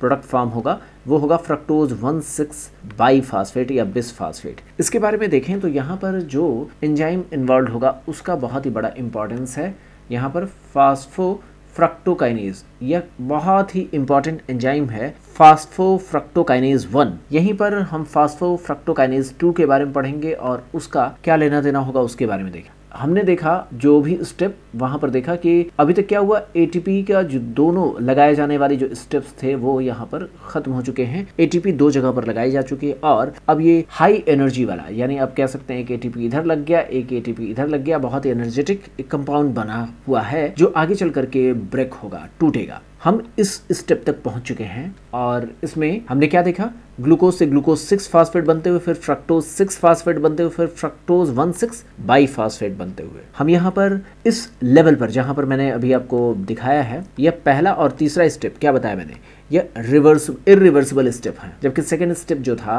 प्रोडक्ट फॉर्म होगा वो होगा fructose one six biphosphate या बिस फास्फेट इसके बारे में देखें तो यहाँ पर जो एंजाइम इन्वॉल्व होगा उसका बहुत ही बड़ा इंपॉर्टेंस है यहाँ पर फास्फो फ्रक्टोकाइनेज यह बहुत ही इंपॉर्टेंट एंजाइम है फास्फो फ्रक्टोकाइनेज वन यहीं पर हम फास्फो फ्रक्टोकाइनेज टू के बारे में पढ़ेंगे और उसका क्या लेना देना होगा उसके बारे में देखें हमने देखा जो भी स्टेप वहां पर देखा कि अभी तक क्या हुआ एटीपी का जो दोनों लगाए जाने वाले जो स्टेप्स थे वो यहाँ पर खत्म हो चुके हैं एटीपी दो जगह पर लगाई जा चुकी है और अब ये हाई एनर्जी वाला यानी आप कह सकते हैं एक एटीपी इधर लग गया एक एटीपी इधर लग गया बहुत ही एनर्जेटिक कंपाउंड बना हुआ है जो आगे चल करके ब्रेक होगा टूटेगा हम इस स्टेप तक पहुंच चुके हैं और इसमें हमने क्या देखा ग्लूकोज से ग्लूकोज सिक्स फास्फेट बनते हुए फिर फ्रक्टोज सिक्स फास्फेट बनते हुए फिर fructose one six biphosphate बनते हुए हम यहाँ पर इस लेवल पर जहाँ पर मैंने अभी आपको दिखाया है यह पहला और तीसरा स्टेप क्या बताया मैंने यह रिवर्स इरिवर्सिबल स्टेप है जबकि सेकेंड स्टेप जो था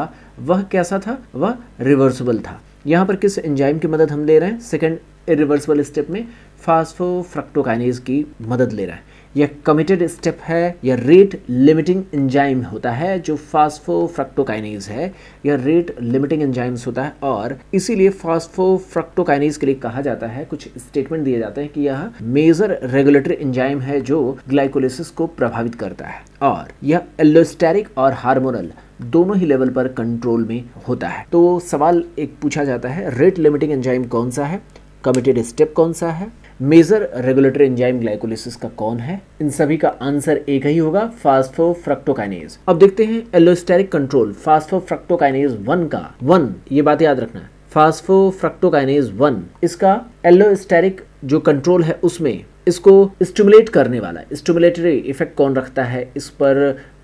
वह कैसा था वह रिवर्सिबल था यहाँ पर किस एंजाइम की मदद हम ले रहे हैं सेकेंड इरिवर्सिबल स्टेप में फास्फो फ्रक्टोकाइनेज की मदद ले रहे हैं यह कमिटेड स्टेप है यह रेट लिमिटिंग एंजाइम होता है जो फास्फोफ्रक्टोकाइनेज है यह रेट लिमिटिंग एंजाइम्स होता है और इसीलिए फास्फोफ्रक्टोकाइनेज के लिए कहा जाता है कुछ स्टेटमेंट दिए जाते हैं कि यह मेजर रेगुलेटरी एंजाइम है जो ग्लाइकोलिसिस को प्रभावित करता है और यह एलोस्टेरिक और हार्मोनल दोनों ही लेवल पर कंट्रोल में होता है तो सवाल एक पूछा जाता है रेट लिमिटिंग एंजाइम कौन सा है कमिटेड स्टेप कौन सा है मेजर रेगुलेटर एंजाइम ग्लाइकोलिसिस का कौन है इन सभी का आंसर एक ही होगा फास्फो फ्रक्टोकाइनेज अब देखते हैं allosteric control phosphofructokinase one का वन ये बात याद रखना है फास्फो फ्रक्टोकाइनेज वन इसका एलोस्टेरिक जो कंट्रोल है उसमें इसको स्टिमुलेट करने वाला स्टिमुलेटरी इफेक्ट कौन रखता है इस पर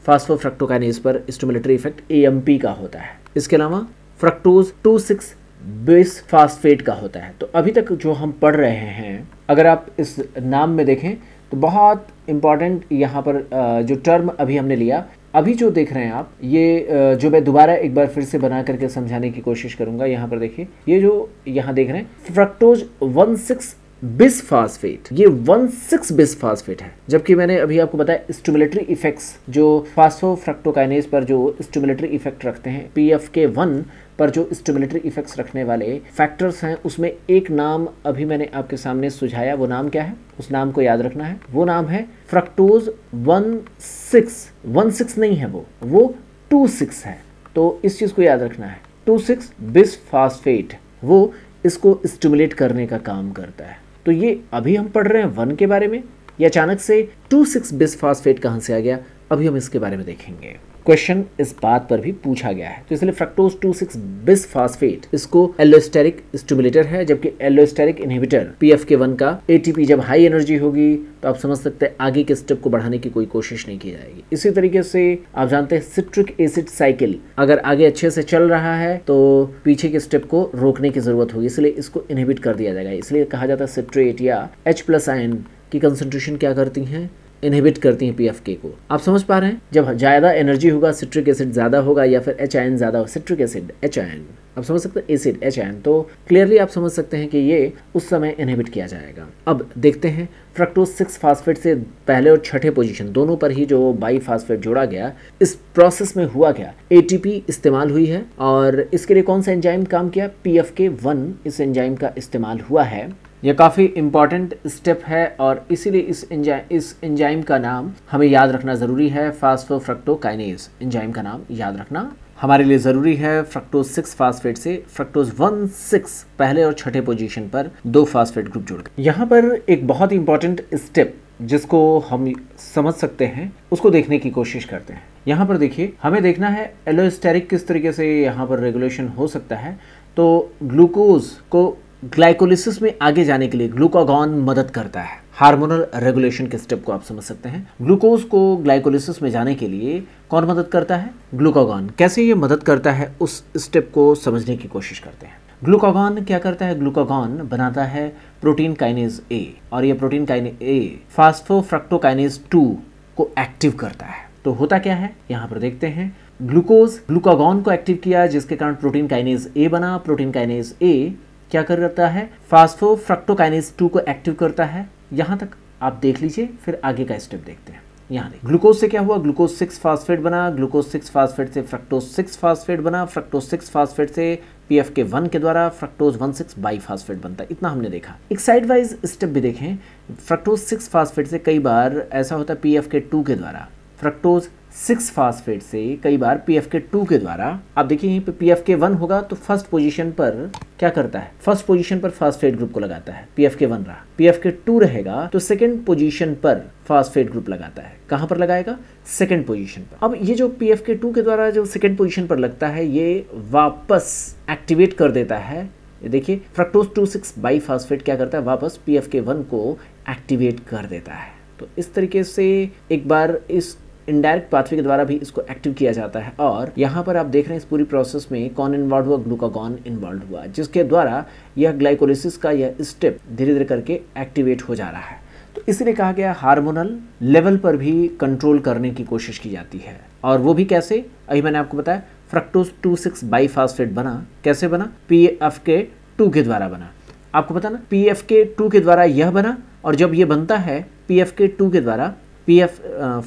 फास्फो फ्रक्टोकाइनेज पर स्टिमुलेटरी इफेक्ट ए का होता है इसके अलावा fructose two six bisphosphate का होता है तो अभी तक जो हम पढ़ रहे हैं अगर आप इस नाम में देखें तो बहुत इम्पॉर्टेंट यहाँ पर जो टर्म अभी हमने लिया अभी जो देख रहे हैं आप ये जो मैं दोबारा एक बार फिर से बना करके समझाने की कोशिश करूंगा यहाँ पर देखिए ये जो यहाँ देख रहे हैं फ्रक्टोज वन सिक्स बिसफास्फेट ये वन सिक्स बिसफास्फेट है जबकि मैंने अभी आपको बताया स्टूमुलेटरी इफेक्ट्स जो फास्फोफ्रक्टोकाइनेज पर जो स्टूमुलेटरी इफेक्ट रखते हैं पी एफ के वन पर जो स्टिमुलेटरी इफेक्ट्स रखने वाले फैक्टर्स हैं उसमें एक नाम अभी मैंने आपके सामने सुझाया वो नाम क्या है उस नाम को याद रखना है वो नाम है fructose one six one six नहीं है वो वो टू सिक्स है तो इस चीज़ को याद रखना है टू सिक्स बिस फास्फेट वो इसको स्टिमुलेट करने का काम करता है तो ये अभी हम पढ़ रहे हैं वन के बारे में या अचानक से टू सिक्स बिस फॉस्फेट कहाँ से आ गया अभी हम इसके बारे में देखेंगे क्वेश्चन इस बात पर भी पूछा गया है तो इसलिए fructose two six bisphosphate इसको एलोस्टेरिक स्टिमुलेटर है जबकि allosteric inhibitor P F K one का एटीपी जब हाई एनर्जी होगी तो आप समझ सकते हैं आगे के स्टेप को बढ़ाने की कोई कोशिश नहीं की जाएगी इसी तरीके से आप जानते हैं सिट्रिक एसिड साइकिल अगर आगे अच्छे से चल रहा है तो पीछे के स्टेप को रोकने की जरूरत होगी इसलिए इसको इनहिबिट कर दिया जाएगा इसलिए कहा जाता है सिट्रेट या एच प्लस आयन की कंसेंट्रेशन क्या करती हैं इनहिबिट करती हैं पीएफके को आप समझ पा रहे हैं जब ज़्यादा एनर्जी होगा सिट्रिक एसिड ज़्यादा होगा या फिर एच ज़्यादा होगा सिट्रिक एसिड एच आप समझ सकते हैं एसिड एच तो क्लियरली आप समझ सकते हैं कि ये उस समय इनहिबिट किया जाएगा अब देखते हैं फ्रक्टोज सिक्स फास्फेट से पहले और छठे पोजीशन दोनों पर ही जो बाई फास्फेट जोड़ा गया इस प्रोसेस में हुआ क्या एटीपी इस्तेमाल हुई है और इसके लिए कौन सा एंजाइम काम किया पी एफ के वन इस एंजाइम का इस्तेमाल हुआ है यह काफ़ी इंपॉर्टेंट स्टेप है और इसीलिए इस इंजाइम इस इंजाइम का नाम हमें याद रखना ज़रूरी है फास्फोफ्रक्टोकाइनेज इंजाइम का नाम याद रखना हमारे लिए ज़रूरी है फ्रक्टोज सिक्स फास्फेट से फ्रक्टोज वन सिक्स पहले और छठे पोजीशन पर दो फास्फेट ग्रुप जुड़ गए यहाँ पर एक बहुत ही इंपॉर्टेंट स्टेप जिसको हम समझ सकते हैं उसको देखने की कोशिश करते हैं यहाँ पर देखिए हमें देखना है एलोस्टेरिक किस तरीके से यहाँ पर रेगुलेशन हो सकता है तो ग्लूकोज को ग्लाइकोलिसिस में आगे जाने के लिए ग्लूकागॉन मदद करता है हार्मोनल रेगुलेशन के स्टेप को आप समझ सकते हैं ग्लूकोज को ग्लाइकोलिसिस में जाने के लिए कौन मदद करता है ग्लूकागॉन कैसे ये मदद करता है उस स्टेप को समझने की कोशिश करते हैं ग्लूकागॉन क्या करता है ग्लूकागॉन बनाता है प्रोटीन काइनेज ए और ये protein kinase A phosphofructokinase two को एक्टिव करता है तो होता क्या है यहाँ पर देखते हैं ग्लूकोज ग्लूकागॉन को एक्टिव किया जिसके कारण प्रोटीन काइनेज ए बना प्रोटीन काइनेज ए क्या करता है फास्फो फ्रक्टोकाइनेज टू को एक्टिव करता है यहाँ तक आप देख लीजिए फिर आगे का स्टेप देखते हैं यहाँ देख ग्लूकोज से क्या हुआ ग्लूकोज सिक्स फास्फेट बना ग्लूकोज सिक्स फास्फेट से फ्रक्टोज सिक्स फास्फेट बना फ्रक्टोज सिक्स फास्फेट से पी एफ के वन के द्वारा fructose one six biphosphate बनता है इतना हमने देखा एक साइड वाइज स्टेप भी देखें फ्रक्टोज सिक्स फास्फेट से कई बार ऐसा होता है पी एफ के टू के द्वारा फ्रक्टोज सिक्स फास्फेट से कई बार पी एफ के टू के द्वारा आप देखिए यहीं पर पी एफ के वन होगा तो फर्स्ट पोजीशन पर क्या करता है फर्स्ट पोजीशन पर फास्फेट ग्रुप को लगाता है पी एफ के वन रहा पी एफ के टू रहेगा तो सेकंड पोजीशन पर फास्फेट ग्रुप लगाता है कहाँ पर लगाएगा सेकंड पोजीशन पर अब ये जो पी एफ के टू के द्वारा जो सेकंड पोजीशन पर लगता है ये वापस एक्टिवेट कर देता है देखिए fructose two six biphosphate क्या करता है वापस पी एफ के वन को एक्टिवेट कर देता है तो इस तरीके से एक बार इस इनडायरेक्ट पाथवे के द्वारा भी इसको एक्टिव किया जाता है और यहाँ पर आप देख रहे हैं इस पूरी प्रोसेस में कौन इन्वॉल्व हुआ ग्लूकागॉन इन्वॉल्व हुआ जिसके द्वारा यह ग्लाइकोलिसिस का यह स्टेप धीरे धीरे करके एक्टिवेट हो जा रहा है तो इसलिए कहा गया हार्मोनल लेवल पर भी कंट्रोल करने की कोशिश की जाती है और वो भी कैसे अभी मैंने आपको बताया फ्रक्टोज टू सिक्स बाईफास्फेट बना कैसे बना पी एफ के टू के द्वारा बना आपको पता ना पी एफ के टू के द्वारा यह बना और जब ये बनता है पी एफ के टू के द्वारा P F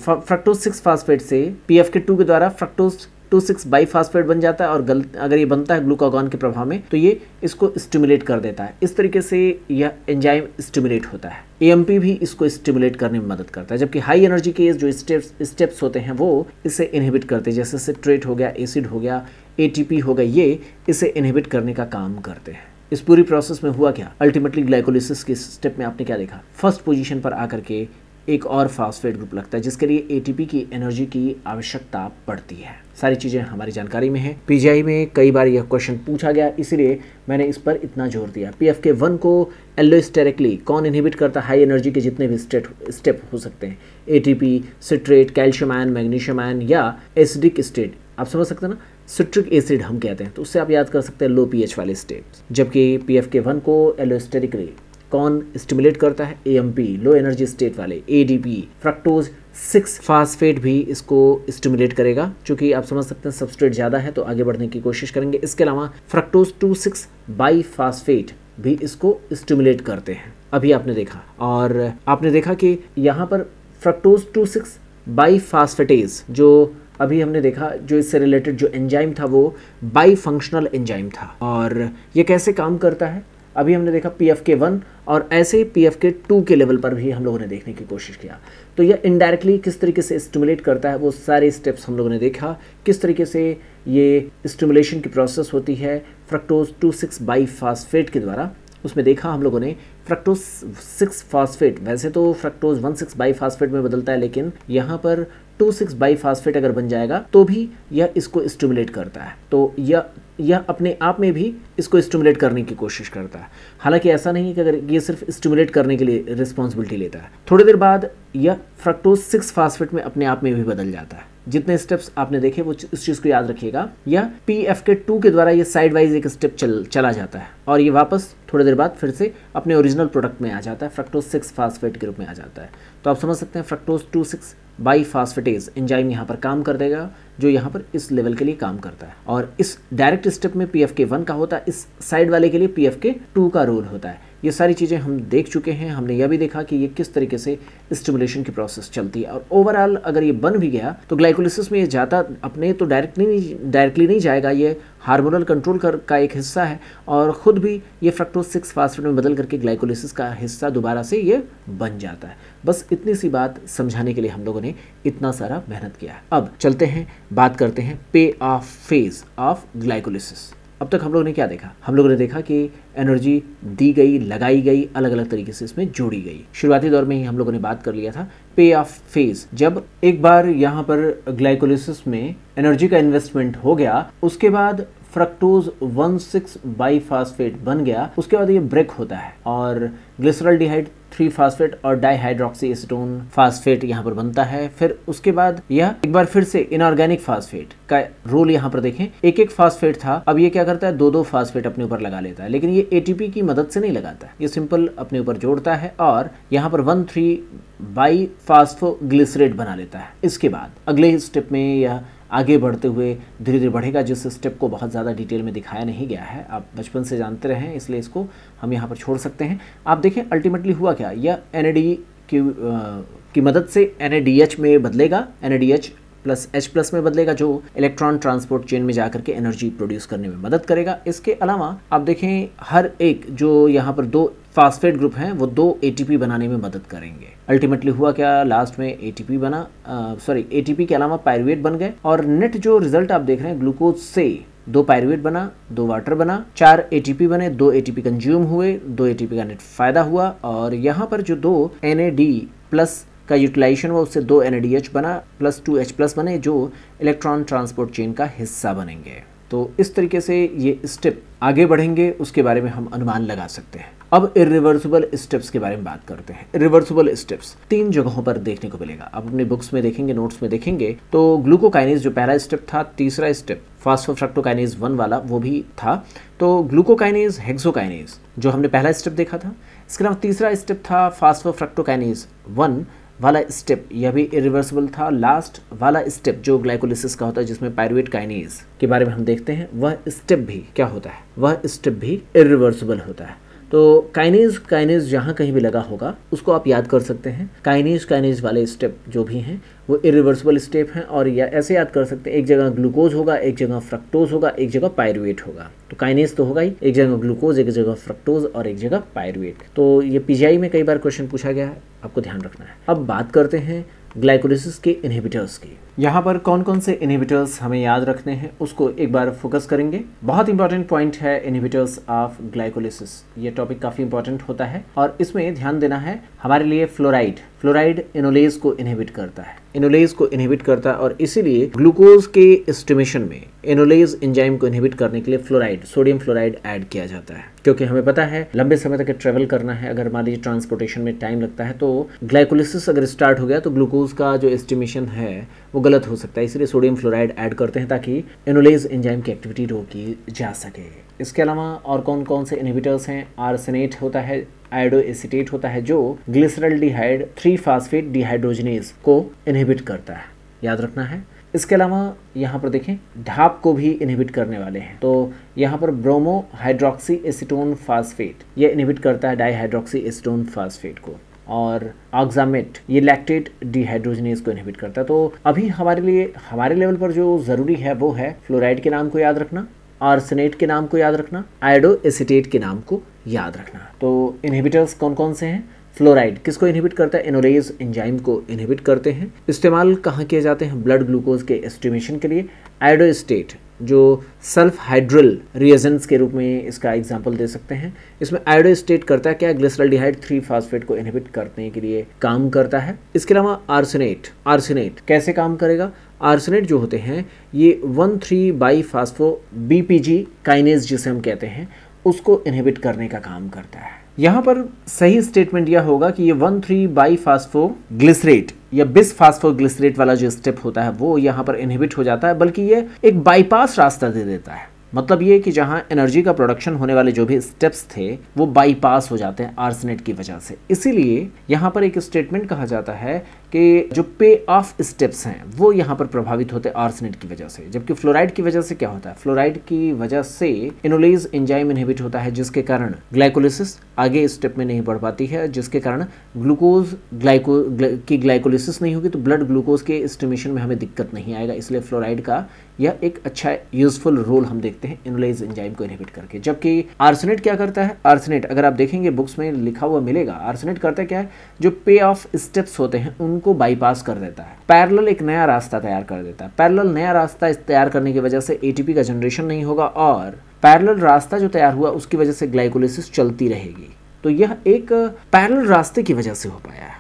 fructose six phosphate से पी एफ के टू के द्वारा fructose two six biphosphate बन जाता है और गलत अगर ये बनता है ग्लूकागॉन के प्रभाव में तो ये इसको स्टिमुलेट कर देता है इस तरीके से यह एंजाइम स्टिमुलेट होता है पी भी इसको स्टिमुलेट करने में मदद करता है जबकि हाई एनर्जी के जो स्टेप्स स्टेप्स होते हैं वो इसे इनहिबिट करते हैं जैसे सिट्रेट हो गया एसिड हो गया एटीपी हो गया ये इसे इनहिबिट करने का काम करते हैं इस पूरी प्रोसेस में हुआ क्या अल्टीमेटली ग्लाइकोलिसिस के स्टेप में आपने क्या देखा फर्स्ट पोजीशन पर आकर के एक और फास्फेट ग्रुप लगता है जिसके लिए एटीपी की एनर्जी की आवश्यकता पड़ती है सारी चीज़ें हमारी जानकारी में है पीजीआई में कई बार यह क्वेश्चन पूछा गया इसीलिए मैंने इस पर इतना जोर दिया पी एफ के वन को एलोस्टेरिकली कौन इनहिबिट करता हाई एनर्जी के जितने भी स्टेट स्टेप हो सकते हैं ए citrate calcium ion magnesium ion या एसिडिक स्टेट आप समझ सकते हैं ना सिट्रिक एसिड हम कहते हैं तो उससे आप याद कर सकते हैं लो पी वाले स्टेट जबकि पी एफ के वन को एलोस्टेरिकली कौन स्टिमुलेट करता है एएमपी लो एनर्जी स्टेट वाले एडीपी फ्रक्टोज सिक्स फास्फेट भी इसको स्टिमुलेट करेगा क्योंकि आप समझ सकते हैं सबस्ट्रेट ज़्यादा है तो आगे बढ़ने की कोशिश करेंगे इसके अलावा fructose two six biphosphate भी इसको स्टिमुलेट करते हैं अभी आपने देखा और आपने देखा कि यहाँ पर fructose two six biphosphatase जो अभी हमने देखा जो इससे रिलेटेड जो एंजाइम था वो बाई फंक्शनल एंजाइम था और ये कैसे काम करता है अभी हमने देखा पी एफ के वन और ऐसे ही पी के टू के लेवल पर भी हम लोगों ने देखने की कोशिश किया तो यह इनडायरेक्टली किस तरीके से स्टिमुलेट करता है वो सारे स्टेप्स हम लोगों ने देखा किस तरीके से ये स्टिमुलेशन की प्रोसेस होती है fructose two six biphosphate के द्वारा उसमें देखा हम लोगों ने फ्रक्टोज सिक्स फास्फेट वैसे तो fructose one six biphosphate में बदलता है लेकिन यहाँ पर टू सिक्स बाई फास्फेट अगर बन जाएगा तो भी यह इसको स्टिमुलेट करता है तो यह यह अपने आप में भी इसको स्टिमुलेट करने की कोशिश करता है हालांकि ऐसा नहीं है कि अगर ये सिर्फ स्टिमुलेट करने के लिए रिस्पॉन्सिबिलिटी लेता है थोड़ी देर बाद यह फ्रक्टोज सिक्स फास्फेट में अपने आप में भी बदल जाता है जितने स्टेप्स आपने देखे वो इस चीज़ को याद रखिएगा यह पी एफ के टू के द्वारा ये साइड वाइज एक स्टेप चल चला जाता है और ये वापस थोड़ी देर बाद फिर से अपने ओरिजिनल प्रोडक्ट में आ जाता है फ्रक्टोज सिक्स फास्फेट के रूप में आ जाता है तो आप समझ सकते हैं fructose two six biphosphatase enzyme यहाँ पर काम कर देगा जो यहाँ पर इस लेवल के लिए काम करता है और इस डायरेक्ट स्टेप में पी एफ के वन का होता है इस साइड वाले के लिए पी एफ के टू का रोल होता है ये सारी चीज़ें हम देख चुके हैं हमने यह भी देखा कि ये किस तरीके से स्टिमुलेशन की प्रोसेस चलती है और ओवरऑल अगर ये बन भी गया तो ग्लाइकोलिसिस में ये जाता अपने तो डायरेक्टली नहीं डायरेक्टली नहीं जाएगा ये हार्मोनल कंट्रोल कर का एक हिस्सा है और ख़ुद भी ये फ्रक्टोज सिक्स फास्फेट में बदल करके ग्लाइकोलिसिस का हिस्सा दोबारा से ये बन जाता है बस इतनी सी बात समझाने के लिए हम लोगों ने इतना सारा मेहनत किया है अब चलते हैं बात करते हैं पे ऑफ फेज ऑफ ग्लाइकोलिसिस अब तक हम लोगों ने क्या देखा हम लोगों ने देखा कि एनर्जी दी गई लगाई गई अलग अलग तरीके से इसमें जोड़ी गई शुरुआती दौर में ही हम लोगों ने बात कर लिया था पे ऑफ फेज जब एक बार यहाँ पर ग्लाइकोलिसिस में एनर्जी का इन्वेस्टमेंट हो गया उसके बाद फ्रक्टोज वन बाई बाईफास्फेट बन गया उसके बाद ये ब्रेक होता है और ग्लिसरल डिहाइड थ्री फास्फेट और डाईहाइड्रोक्सी एसिटोन फास्फेट यहाँ पर बनता है फिर उसके बाद यह एक बार फिर से इनऑर्गेनिक फास्फेट का रोल यहाँ पर देखें एक एक फास्फेट था अब ये क्या करता है दो दो फास्फेट अपने ऊपर लगा लेता है लेकिन ये एटीपी की मदद से नहीं लगाता ये सिंपल अपने ऊपर जोड़ता है और यहाँ पर वन थ्री बाई फास्फोग्लिसरेट बना लेता है इसके बाद अगले स्टेप में यह आगे बढ़ते हुए धीरे धीरे बढ़ेगा जिस स्टेप को बहुत ज़्यादा डिटेल में दिखाया नहीं गया है आप बचपन से जानते रहें इसलिए इसको हम यहाँ पर छोड़ सकते हैं आप देखें अल्टीमेटली हुआ क्या यह एन की की मदद से एन में बदलेगा एन प्लस एच प्लस में बदलेगा जो इलेक्ट्रॉन ट्रांसपोर्ट चेन में जाकर के एनर्जी प्रोड्यूस करने में मदद करेगा इसके अलावा आप देखें हर एक जो यहाँ पर दो फास्फेट ग्रुप हैं वो दो ए बनाने में मदद करेंगे अल्टीमेटली हुआ क्या लास्ट में ए बना सॉरी ए के अलावा पायरुवेट बन गए और नेट जो रिजल्ट आप देख रहे हैं ग्लूकोज से दो पायरुवेट बना दो वाटर बना चार ए बने दो ए कंज्यूम हुए दो ए का नेट फायदा हुआ और यहाँ पर जो दो एन प्लस का यूटिलाइजेशन हुआ उससे दो एन बना प्लस टू एच प्लस बने जो इलेक्ट्रॉन ट्रांसपोर्ट चेन का हिस्सा बनेंगे तो इस तरीके से ये स्टेप आगे बढ़ेंगे उसके बारे में हम अनुमान लगा सकते हैं अब इरिवर्सिबल स्टेप्स के बारे में बात करते हैं इरिवर्सिबल स्टेप्स तीन जगहों पर देखने को मिलेगा आप अपने बुक्स में देखेंगे नोट्स में देखेंगे तो ग्लूकोकाइनेज जो पहला स्टेप था तीसरा स्टेप फास्फोफ्रक्टोकाइनेज वन वाला वो भी था तो ग्लूकोकाइनेज हेक्सोकाइनेज जो हमने पहला स्टेप देखा था इसके अलावा तीसरा स्टेप था फास्फोफ्रक्टोकाइनेज वन वाला स्टेप यह भी इरिवर्सिबल था लास्ट वाला स्टेप जो ग्लाइकोलिसिस का होता है जिसमें पायरुवेट काइनेज के बारे में हम देखते हैं वह स्टेप भी क्या होता है वह स्टेप भी इरिवर्सिबल होता है तो काइनेज काइनेज जहाँ कहीं भी लगा होगा उसको आप याद कर सकते हैं काइनेज काइनेज वाले स्टेप जो भी हैं वो इरिवर्सिबल स्टेप हैं और या ऐसे याद कर सकते हैं एक जगह ग्लूकोज होगा एक जगह फ्रक्टोज होगा एक जगह पायरुएट होगा तो काइनेज तो होगा ही एक जगह ग्लूकोज एक जगह फ्रक्टोज और एक जगह पायरुएट तो ये पीजीआई में कई बार क्वेश्चन पूछा गया है आपको ध्यान रखना है अब बात करते हैं ग्लाइकोलिसिस के इनहिबिटर्स की यहाँ पर कौन कौन से इनहिबिटर्स हमें याद रखने हैं उसको एक बार फोकस करेंगे बहुत इंपॉर्टेंट पॉइंट है इनहिबिटर्स ऑफ ग्लाइकोलिसिस ये टॉपिक काफ़ी इंपॉर्टेंट होता है और इसमें ध्यान देना है हमारे लिए फ्लोराइड फ्लोराइड इनोलेज को इनहिबिट करता है इनोलेज को इनहिबिट करता है और इसीलिए ग्लूकोज के एस्टिमेशन में इनोलेज एंजाइम को इनहिबिट करने के लिए फ्लोराइड सोडियम फ्लोराइड ऐड किया जाता है क्योंकि हमें पता है लंबे समय तक ट्रेवल करना है अगर मान लीजिए ट्रांसपोर्टेशन में टाइम लगता है तो ग्लाइकोलिसिस अगर स्टार्ट हो गया तो ग्लूकोज का जो एस्टिमेशन है वो गलत हो सकता है इसलिए सोडियम फ्लोराइड ऐड करते हैं ताकि एनोलेज एंजाइम की एक्टिविटी रोकी जा सके इसके अलावा और कौन कौन से इनहिबिटर्स हैं आर्सेनेट होता है आयोडो एसिटेट होता है जो glyceraldehyde three phosphate dehydrogenase को इनहिबिट करता है याद रखना है इसके अलावा यहाँ पर देखें ढाप को भी इनहिबिट करने वाले हैं तो यहाँ पर ब्रोमो हाइड्रोक्सी एसिटोन फास्फेट ये इनहिबिट करता है डाई हाइड्रोक्सी एसिटोन फास्फेट को और ऑक्सामेट ये लैक्टेट डिहाइड्रोजनेस को इनहिबिट करता है तो अभी हमारे लिए हमारे लेवल पर जो ज़रूरी है वो है फ्लोराइड के नाम को याद रखना आर्सनेट के नाम को याद रखना आयोडो एसिटेट के नाम को याद रखना तो इनहिबिटर्स कौन कौन से हैं फ्लोराइड किसको इनहिबिट करता है एनोरेज एंजाइम को इनहिबिट करते हैं इस्तेमाल कहाँ किए जाते हैं ब्लड ग्लूकोज के एस्टिमेशन के लिए आयोडो स्टेट जो सल्फ हाइड्रल रिएजेंट्स के रूप में इसका एग्जाम्पल दे सकते हैं इसमें स्टेट करता है क्या डिहाइड थ्री फास्फेट को इनहिबिट करने के लिए काम करता है इसके अलावा आर्सेनेट आर्सेनेट कैसे काम करेगा आर्सेनेट जो होते हैं ये one three bi phospho G kinase जिसे हम कहते हैं उसको इनहिबिट करने का काम करता है यहाँ पर सही स्टेटमेंट यह होगा कि ये one three bi phospho glycerate या बिस फास्फो ग्लिसरेट वाला जो स्टेप होता है वो यहाँ पर इनहिबिट हो जाता है बल्कि ये एक बाईपास रास्ता दे देता है मतलब ये कि जहाँ एनर्जी का प्रोडक्शन होने वाले जो भी स्टेप्स थे वो बाईपास हो जाते हैं आर्सनेट की वजह से इसीलिए यहाँ पर एक स्टेटमेंट कहा जाता है कि जो पे ऑफ स्टेप्स हैं वो यहाँ पर प्रभावित होते हैं आर्सनेट की वजह से जबकि फ्लोराइड की वजह से क्या होता है फ्लोराइड की वजह से इनोलेज एंजाइम इनहिबिट होता है जिसके कारण ग्लाइकोलिसिस आगे स्टेप में नहीं बढ़ पाती है जिसके कारण ग्लूकोज ग्लाइको ग्ला, की ग्लाइकोलिसिस नहीं होगी तो ब्लड ग्लूकोज के स्टिमेशन में हमें दिक्कत नहीं आएगा इसलिए फ्लोराइड का यह एक अच्छा यूजफुल रोल हम देखते हैं इनोलेज एंजाइम को इनहिबिट करके जबकि आर्सनेट क्या करता है आर्सनेट अगर आप देखेंगे बुक्स में लिखा हुआ मिलेगा आर्सनेट करता क्या है जो पे ऑफ स्टेप्स होते हैं उनको को बाईपास कर देता है पैरल एक नया रास्ता तैयार कर देता है पैरल नया रास्ता तैयार करने की वजह से ए का जनरेशन नहीं होगा और पैरल रास्ता जो तैयार हुआ उसकी वजह से ग्लाइकोलिसिस चलती रहेगी तो यह एक पैरल रास्ते की वजह से हो पाया है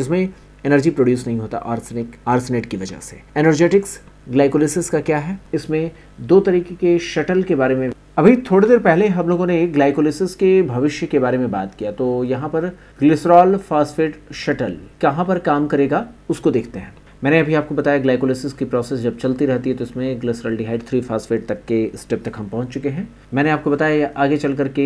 जिसमें एनर्जी प्रोड्यूस नहीं होता आर्सेनिक आर्सेनेट की वजह से एनर्जेटिक्स ग्लाइकोलिसिस का क्या है इसमें दो तरीके के शटल के बारे में अभी थोड़ी देर पहले हम लोगों ने ग्लाइकोलिसिस के भविष्य के बारे में बात किया तो यहाँ पर ग्लिसरॉल फास्फेट शटल कहाँ पर काम करेगा उसको देखते हैं मैंने अभी आपको बताया ग्लाइकोलिसिस की प्रोसेस जब चलती रहती है तो इसमें ग्लिसरल्डिहाइड थ्री फास्फेट तक के स्टेप तक हम पहुंच चुके हैं मैंने आपको बताया ये आगे चल करके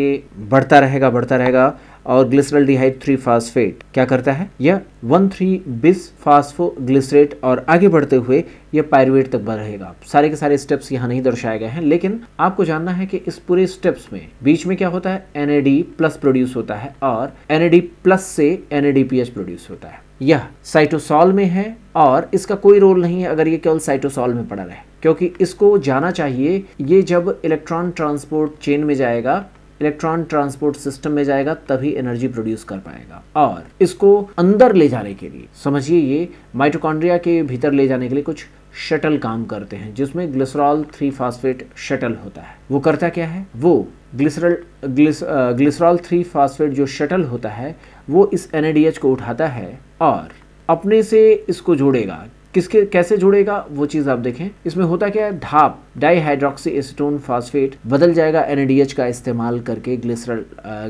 बढ़ता रहेगा बढ़ता रहेगा और ग्लिसरल्डिहाइड थ्री फास्फेट क्या करता है यह वन थ्री बिस ग्लिसरेट और आगे बढ़ते हुए यह पायरुवेट तक बढ़ रहेगा सारे के सारे स्टेप्स यहाँ नहीं दर्शाए गए हैं लेकिन आपको जानना है कि इस पूरे स्टेप्स में बीच में क्या होता है एनएडी प्लस प्रोड्यूस होता है और एन प्लस से एनएडीपीएच प्रोड्यूस होता है यह साइटोसॉल में है और इसका कोई रोल नहीं है अगर ये केवल साइटोसॉल में पड़ा रहे क्योंकि इसको जाना चाहिए ये जब इलेक्ट्रॉन ट्रांसपोर्ट चेन में जाएगा इलेक्ट्रॉन ट्रांसपोर्ट सिस्टम में जाएगा तभी एनर्जी प्रोड्यूस कर पाएगा और इसको अंदर ले जाने के लिए समझिए ये माइटोकॉन्ड्रिया के भीतर ले जाने के लिए कुछ शटल काम करते हैं जिसमें ग्लिसरॉल थ्री फास्फेट शटल होता है वो करता क्या है वो ग्लिसरल ग्लिस ग्लिसरॉल थ्री फास्फेट जो शटल होता है वो इस एन को उठाता है और अपने से इसको जोड़ेगा किसके कैसे जुड़ेगा वो चीज़ आप देखें इसमें होता क्या है धाप डाईहाइड्रोक्सी एसिटोन फास्फेट बदल जाएगा एनएडीएच का इस्तेमाल करके ग्लिसरल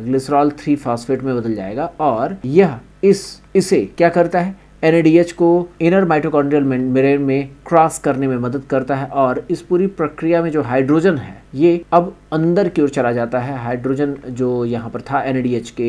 ग्लिसरॉल थ्री फास्फेट में बदल जाएगा और यह इस इसे क्या करता है एन को इनर माइटोकॉन्ड्रियल मेरेन में क्रॉस करने में मदद करता है और इस पूरी प्रक्रिया में जो हाइड्रोजन है ये अब अंदर की ओर चला जाता है हाइड्रोजन जो यहाँ पर था एन के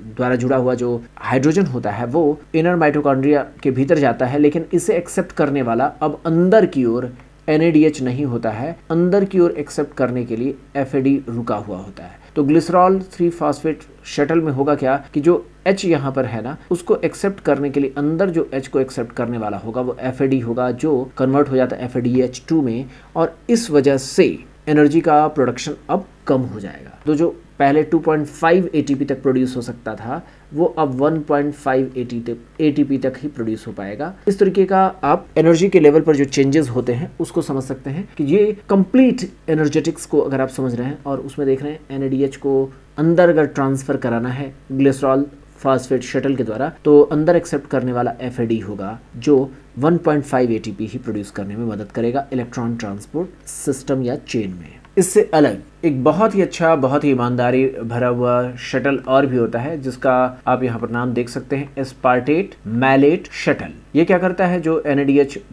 द्वारा जुड़ा हुआ जो हाइड्रोजन होता है वो इनर माइटोकॉन्ड्रिया के भीतर जाता है लेकिन इसे एक्सेप्ट करने वाला अब अंदर की ओर एन नहीं होता है अंदर की ओर एक्सेप्ट करने के लिए एफ रुका हुआ होता है तो ग्लिसरॉल थ्री फास्फेट शटल में होगा क्या कि जो एच यहाँ पर है ना उसको एक्सेप्ट करने के लिए अंदर जो एच को एक्सेप्ट करने वाला होगा वो एफ होगा जो कन्वर्ट हो जाता है एफ में और इस वजह से एनर्जी का प्रोडक्शन अब कम हो जाएगा तो जो पहले 2.5 एटीपी तक प्रोड्यूस हो सकता था वो अब 1.5 पॉइंट एटीपी तक ही प्रोड्यूस हो पाएगा इस तरीके का आप एनर्जी के लेवल पर जो चेंजेस होते हैं उसको समझ सकते हैं कि ये कंप्लीट एनर्जेटिक्स को अगर आप समझ रहे हैं और उसमें देख रहे हैं एन को अंदर अगर ट्रांसफ़र कराना है ग्लेस्ट्रॉल फास्फेट शटल के द्वारा तो अंदर एक्सेप्ट करने वाला एफ होगा जो 1.5 एटीपी ही प्रोड्यूस करने में मदद करेगा इलेक्ट्रॉन ट्रांसपोर्ट सिस्टम या चेन में इससे अलग एक बहुत ही अच्छा बहुत ही ईमानदारी भरा हुआ शटल और भी होता है जिसका आप यहाँ पर नाम देख सकते हैं एस्पार्टेट मैलेट शटल ये क्या करता है जो एन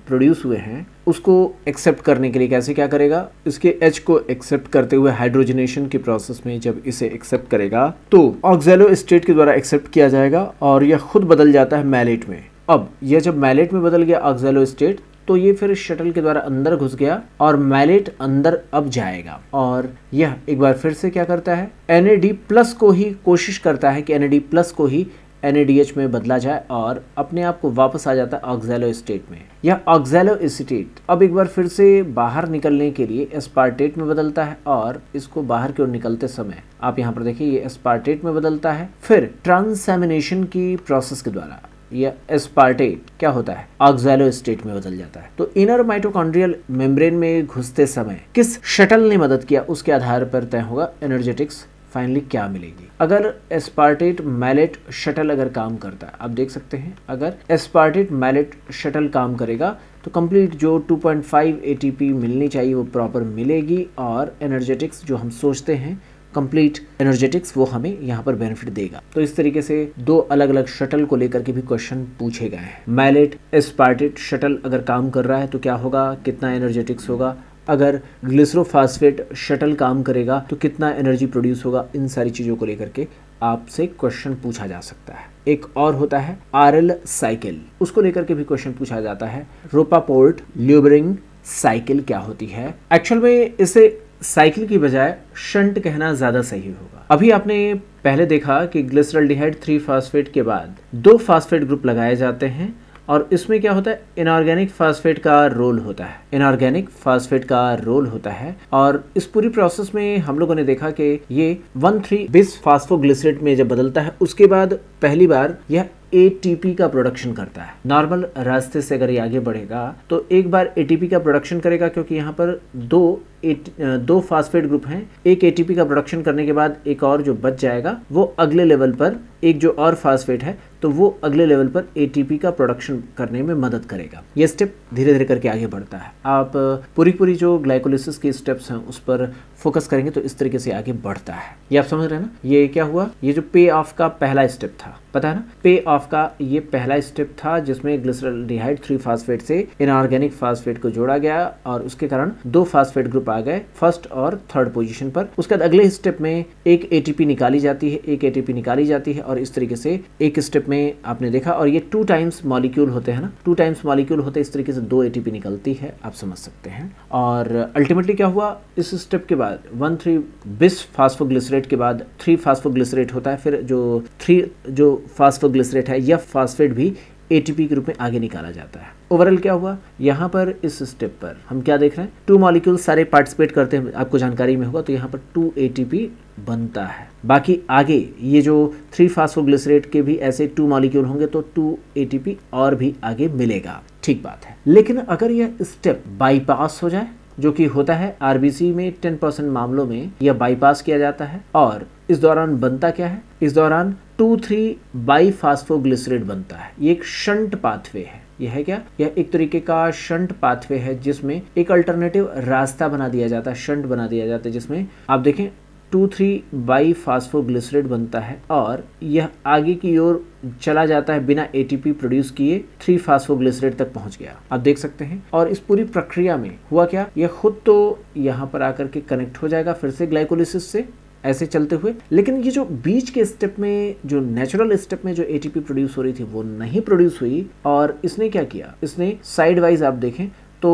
प्रोड्यूस हुए हैं उसको एक्सेप्ट करने के लिए कैसे क्या करेगा इसके एच को एक्सेप्ट करते हुए हाइड्रोजनेशन के प्रोसेस में जब इसे एक्सेप्ट करेगा तो ऑक्जेलो स्टेट के द्वारा एक्सेप्ट किया जाएगा और यह खुद बदल जाता है मैलेट में अब यह जब मैलेट में बदल गया ऑक्जेलो स्टेट तो ये फिर शटल के द्वारा अंदर घुस गया और मैलेट अंदर अब जाएगा और यह एक बार फिर से क्या करता है एन प्लस को ही कोशिश करता है कि एन प्लस को ही एन में बदला जाए और अपने आप को वापस आ जाता है ऑक्जेलो स्टेट में यह ऑक्जेलो स्टेट अब एक बार फिर से बाहर निकलने के लिए एस्पार्टेट में बदलता है और इसको बाहर की ओर निकलते समय आप यहाँ पर देखिए ये एस्पार्टेट में बदलता है फिर ट्रांससेमिनेशन की प्रोसेस के द्वारा या एस्पार्टेट क्या होता है ऑक्सैलो स्टेट में बदल जाता है तो इनर माइटोकॉन्ड्रियल मेम्ब्रेन में घुसते समय किस शटल ने मदद किया उसके आधार पर तय होगा एनर्जेटिक्स फाइनली क्या मिलेगी अगर एस्पार्टेट मैलेट शटल अगर काम करता है आप देख सकते हैं अगर एस्पार्टेट मैलेट शटल काम करेगा तो कंप्लीट जो 2.5 एटीपी मिलनी चाहिए वो प्रॉपर मिलेगी और एनर्जेटिक्स जो हम सोचते हैं कंप्लीट एनर्जेटिक्स वो हमें यहाँ पर बेनिफिट देगा तो इस तरीके से दो अलग अलग शटल को लेकर के भी क्वेश्चन पूछे गए हैं मैलेट एस्पार्टेट शटल अगर काम कर रहा है तो क्या होगा कितना एनर्जेटिक्स होगा अगर ग्लिसरोफास्फेट शटल काम करेगा तो कितना एनर्जी प्रोड्यूस होगा इन सारी चीज़ों को लेकर के आपसे क्वेश्चन पूछा जा सकता है एक और होता है आरएल साइकिल उसको लेकर के भी क्वेश्चन पूछा जाता है रोपापोर्ट ल्यूबरिंग साइकिल क्या होती है एक्चुअल में इसे साइकिल की बजाय शंट कहना ज़्यादा सही होगा अभी आपने पहले देखा कि ग्लिसरल डिहाइड थ्री फास्फेट के बाद दो फास्फेट ग्रुप लगाए जाते हैं और इसमें क्या होता है इनऑर्गेनिक फास्फेट का रोल होता है इनऑर्गेनिक फास्फेट का रोल होता है और इस पूरी प्रोसेस में हम लोगों ने देखा कि ये वन थ्री बिस फास्फोग्लिसरेट में जब बदलता है उसके बाद पहली बार यह एटीपी का प्रोडक्शन करता है नॉर्मल रास्ते से अगर ये आगे बढ़ेगा तो एक बार एटीपी का प्रोडक्शन करेगा क्योंकि यहाँ पर दो एट दो फास्फेट ग्रुप हैं एक एटीपी का प्रोडक्शन करने के बाद एक और जो बच जाएगा वो अगले लेवल पर एक जो और फास्फेट है तो वो अगले लेवल पर एटीपी का प्रोडक्शन करने में मदद करेगा ये स्टेप धीरे धीरे करके आगे बढ़ता है आप पूरी पूरी जो ग्लाइकोलिसिस के स्टेप्स हैं उस पर फोकस करेंगे तो इस तरीके से आगे बढ़ता है ये आप समझ रहे हैं ना ये क्या हुआ ये जो पे ऑफ का पहला स्टेप था पता है ना पे ऑफ का ये पहला स्टेप था जिसमें ग्लिसरल डिहाइड थ्री फास्फेट से इनऑर्गेनिक फास्फेट को जोड़ा गया और उसके कारण दो फास्फेट ग्रुप आ गए फर्स्ट और थर्ड पोजीशन पर उसके बाद अगले स्टेप में एक एटीपी निकाली जाती है एक एटीपी निकाली जाती है और इस तरीके से एक स्टेप में आपने देखा और ये टू टाइम्स मॉलिक्यूल होते हैं ना टू टाइम्स मॉलिक्यूल होते इस तरीके से दो ए निकलती है आप समझ सकते हैं और अल्टीमेटली क्या हुआ इस स्टेप के बाद वन थ्री बिस फास्फोग्लिसरेट के बाद थ्री फास्फोग्लिसरेट होता है फिर जो थ्री जो फास्फोग्लिसरेट है या फास्फेट भी एटीपी के रूप में आगे निकाला जाता है ओवरऑल क्या हुआ यहाँ पर इस स्टेप पर हम क्या देख रहे हैं टू मॉलिक्यूल सारे पार्टिसिपेट करते हैं आपको जानकारी में होगा तो यहाँ पर टू एटीपी बनता है बाकी आगे ये जो थ्री फास्फोग्लिसरेट के भी ऐसे टू मॉलिक्यूल होंगे तो टू एटीपी और भी आगे मिलेगा ठीक बात है लेकिन अगर यह स्टेप बाईपास हो जाए जो कि होता है आरबीसी में टेन परसेंट मामलों में यह बाईपास किया जाता है और इस दौरान बनता क्या है इस दौरान टू थ्री बाई फास्फोग्लिसरेट बनता है ये एक शंट पाथवे है यह है क्या यह एक तरीके का शंट पाथवे है जिसमें एक अल्टरनेटिव रास्ता बना दिया जाता है शंट बना दिया जाता है जिसमें आप देखें टू थ्री बाई फास्फोग्लिसरेट बनता है और यह आगे की ओर चला जाता है बिना एटीपी प्रोड्यूस किए थ्री फास्फोग्लिसरेट तक पहुंच गया आप देख सकते हैं और इस पूरी प्रक्रिया में हुआ क्या यह खुद तो यहाँ पर आकर के कनेक्ट हो जाएगा फिर से ग्लाइकोलिसिस से ऐसे चलते हुए लेकिन ये जो बीच के स्टेप में जो नेचुरल स्टेप में जो एटीपी प्रोड्यूस हो रही थी वो नहीं प्रोड्यूस हुई और इसने क्या किया इसने साइड वाइज आप देखें तो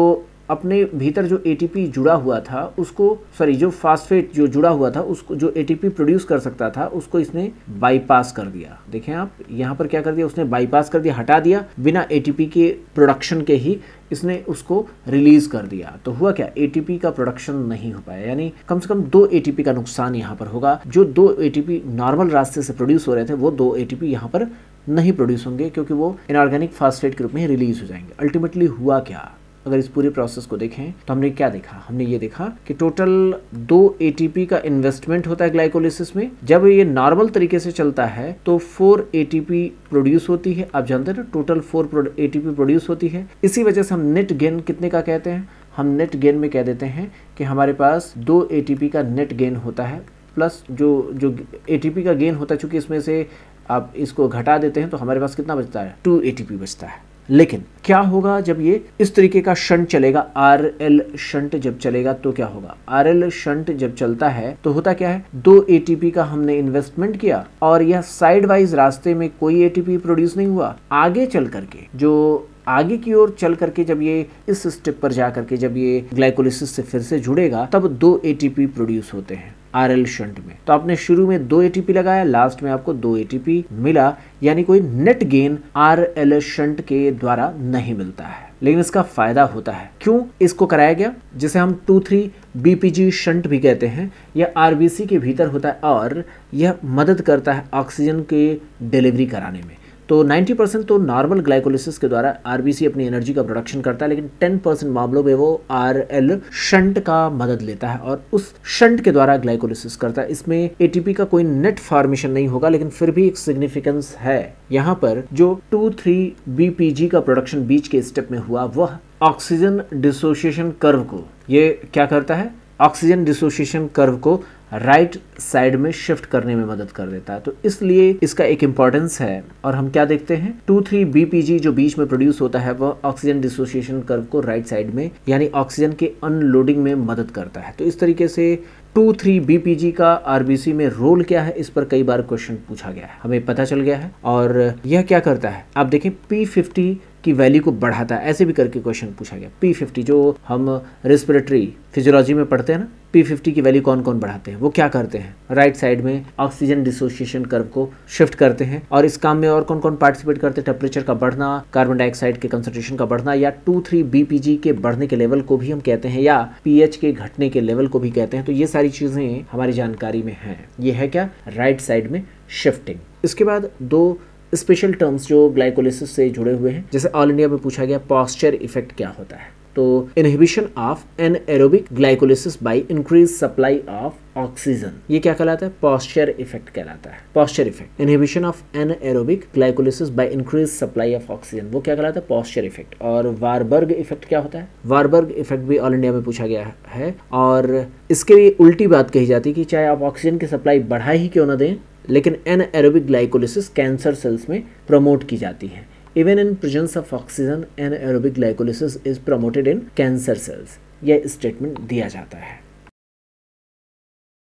अपने भीतर जो एटीपी जुड़ा हुआ था उसको सॉरी जो फास्फेट जो जुड़ा हुआ था उसको जो एटीपी प्रोड्यूस कर सकता था उसको इसने बाईपास कर दिया देखें आप यहाँ पर क्या कर दिया उसने बाईपास कर दिया हटा दिया बिना एटीपी के प्रोडक्शन के ही इसने उसको रिलीज कर दिया तो हुआ क्या एटीपी का प्रोडक्शन नहीं हो पाया यानी कम से कम दो एटीपी का नुकसान यहाँ पर होगा जो दो एटीपी नॉर्मल रास्ते से प्रोड्यूस हो रहे थे वो दो एटीपी यहाँ पर नहीं प्रोड्यूस होंगे क्योंकि वो इनऑर्गेनिक फास्फेट के रूप में रिलीज हो जाएंगे अल्टीमेटली हुआ क्या अगर इस पूरे प्रोसेस को देखें तो हमने क्या देखा हमने ये देखा कि टोटल दो एटीपी का इन्वेस्टमेंट होता है ग्लाइकोलिसिस में जब ये नॉर्मल तरीके से चलता है तो फोर एटीपी प्रोड्यूस होती है आप जानते हैं ना टोटल फोर ए प्रोड्यूस होती है इसी वजह से हम नेट गेन कितने का कहते हैं हम नेट गेन में कह देते हैं कि हमारे पास दो ए का नेट गेन होता है प्लस जो जो ए का गेन होता है चूंकि इसमें से आप इसको घटा देते हैं तो हमारे पास कितना बचता है टू ए बचता है लेकिन क्या होगा जब ये इस तरीके का शंट चलेगा आर एल शंट जब चलेगा तो क्या होगा आर एल शंट जब चलता है तो होता क्या है दो एटीपी का हमने इन्वेस्टमेंट किया और यह साइड वाइज रास्ते में कोई एटीपी प्रोड्यूस नहीं हुआ आगे चल करके जो आगे की ओर चल करके जब ये इस स्टेप पर जा करके जब ये ग्लाइकोलिसिस से फिर से जुड़ेगा तब दो एटीपी प्रोड्यूस होते हैं आर एल शंट में तो आपने शुरू में दो एटीपी लगाया लास्ट में आपको दो एटीपी मिला यानी कोई net gain R L shunt के द्वारा नहीं मिलता है लेकिन इसका फायदा होता है क्यों इसको कराया गया जिसे हम टू थ्री बीपीजी शंट भी कहते हैं यह आरबीसी के भीतर होता है और यह मदद करता है ऑक्सीजन के डिलीवरी कराने में तो 90 परसेंट तो नॉर्मल ग्लाइकोलिसिस के द्वारा आरबीसी अपनी एनर्जी का प्रोडक्शन करता है लेकिन 10 परसेंट मामलों में वो आर एल शंट का मदद लेता है और उस शंट के द्वारा ग्लाइकोलिसिस करता है इसमें एटीपी का कोई नेट फॉर्मेशन नहीं होगा लेकिन फिर भी एक सिग्निफिकेंस है यहाँ पर जो टू थ्री बीपीजी का प्रोडक्शन बीच के स्टेप में हुआ वह ऑक्सीजन डिसोसिएशन कर्व को ये क्या करता है ऑक्सीजन डिसोसिएशन कर्व को राइट right साइड में शिफ्ट करने में मदद कर देता है तो इसलिए इसका एक इम्पॉर्टेंस है और हम क्या देखते हैं टू थ्री बीपीजी जो बीच में प्रोड्यूस होता है वह ऑक्सीजन डिसोसिएशन कर्व को राइट right साइड में यानी ऑक्सीजन के अनलोडिंग में मदद करता है तो इस तरीके से टू थ्री बीपीजी का आरबीसी में रोल क्या है इस पर कई बार क्वेश्चन पूछा गया है हमें पता चल गया है और यह क्या करता है आप देखें पी फिफ्टी की वैल्यू को बढ़ाता है ऐसे भी करके क्वेश्चन पूछा गया पी फिफ्टी जो हम रेस्पिरेटरी फिजियोलॉजी में पढ़ते हैं ना पी फिफ्टी की वैल्यू कौन कौन बढ़ाते हैं वो क्या करते हैं राइट right साइड में ऑक्सीजन डिसोसिएशन कर्व को शिफ्ट करते हैं और इस काम में और कौन कौन पार्टिसिपेट करते हैं टेम्परेचर का बढ़ना कार्बन डाइऑक्साइड के कंसनट्रेशन का बढ़ना या टू थ्री बीपीजी के बढ़ने के लेवल को भी हम कहते हैं या पीएच के घटने के लेवल को भी कहते हैं तो ये सारी चीज़ें हमारी जानकारी में है ये है क्या राइट right साइड में शिफ्टिंग इसके बाद दो स्पेशल टर्म्स जो ग्लाइकोलिसिस से जुड़े हुए हैं जैसे ऑल इंडिया में पूछा गया पॉस्चर इफेक्ट क्या होता है तो inhibition of anaerobic glycolysis by increase supply of oxygen ये क्या कहलाता है पॉस्चर इफेक्ट कहलाता है Pasteur effect inhibition of anaerobic glycolysis by increase supply of oxygen वो क्या कहलाता है पॉस्चर इफेक्ट और वारबर्ग इफेक्ट क्या होता है वारबर्ग इफेक्ट भी ऑल इंडिया में पूछा गया है और इसके उल्टी बात कही जाती है कि चाहे आप ऑक्सीजन की सप्लाई बढ़ा ही क्यों ना दें लेकिन anaerobic glycolysis cancer cells में प्रमोट की जाती है even in presence of oxygen anaerobic glycolysis is promoted in cancer cells यह स्टेटमेंट दिया जाता है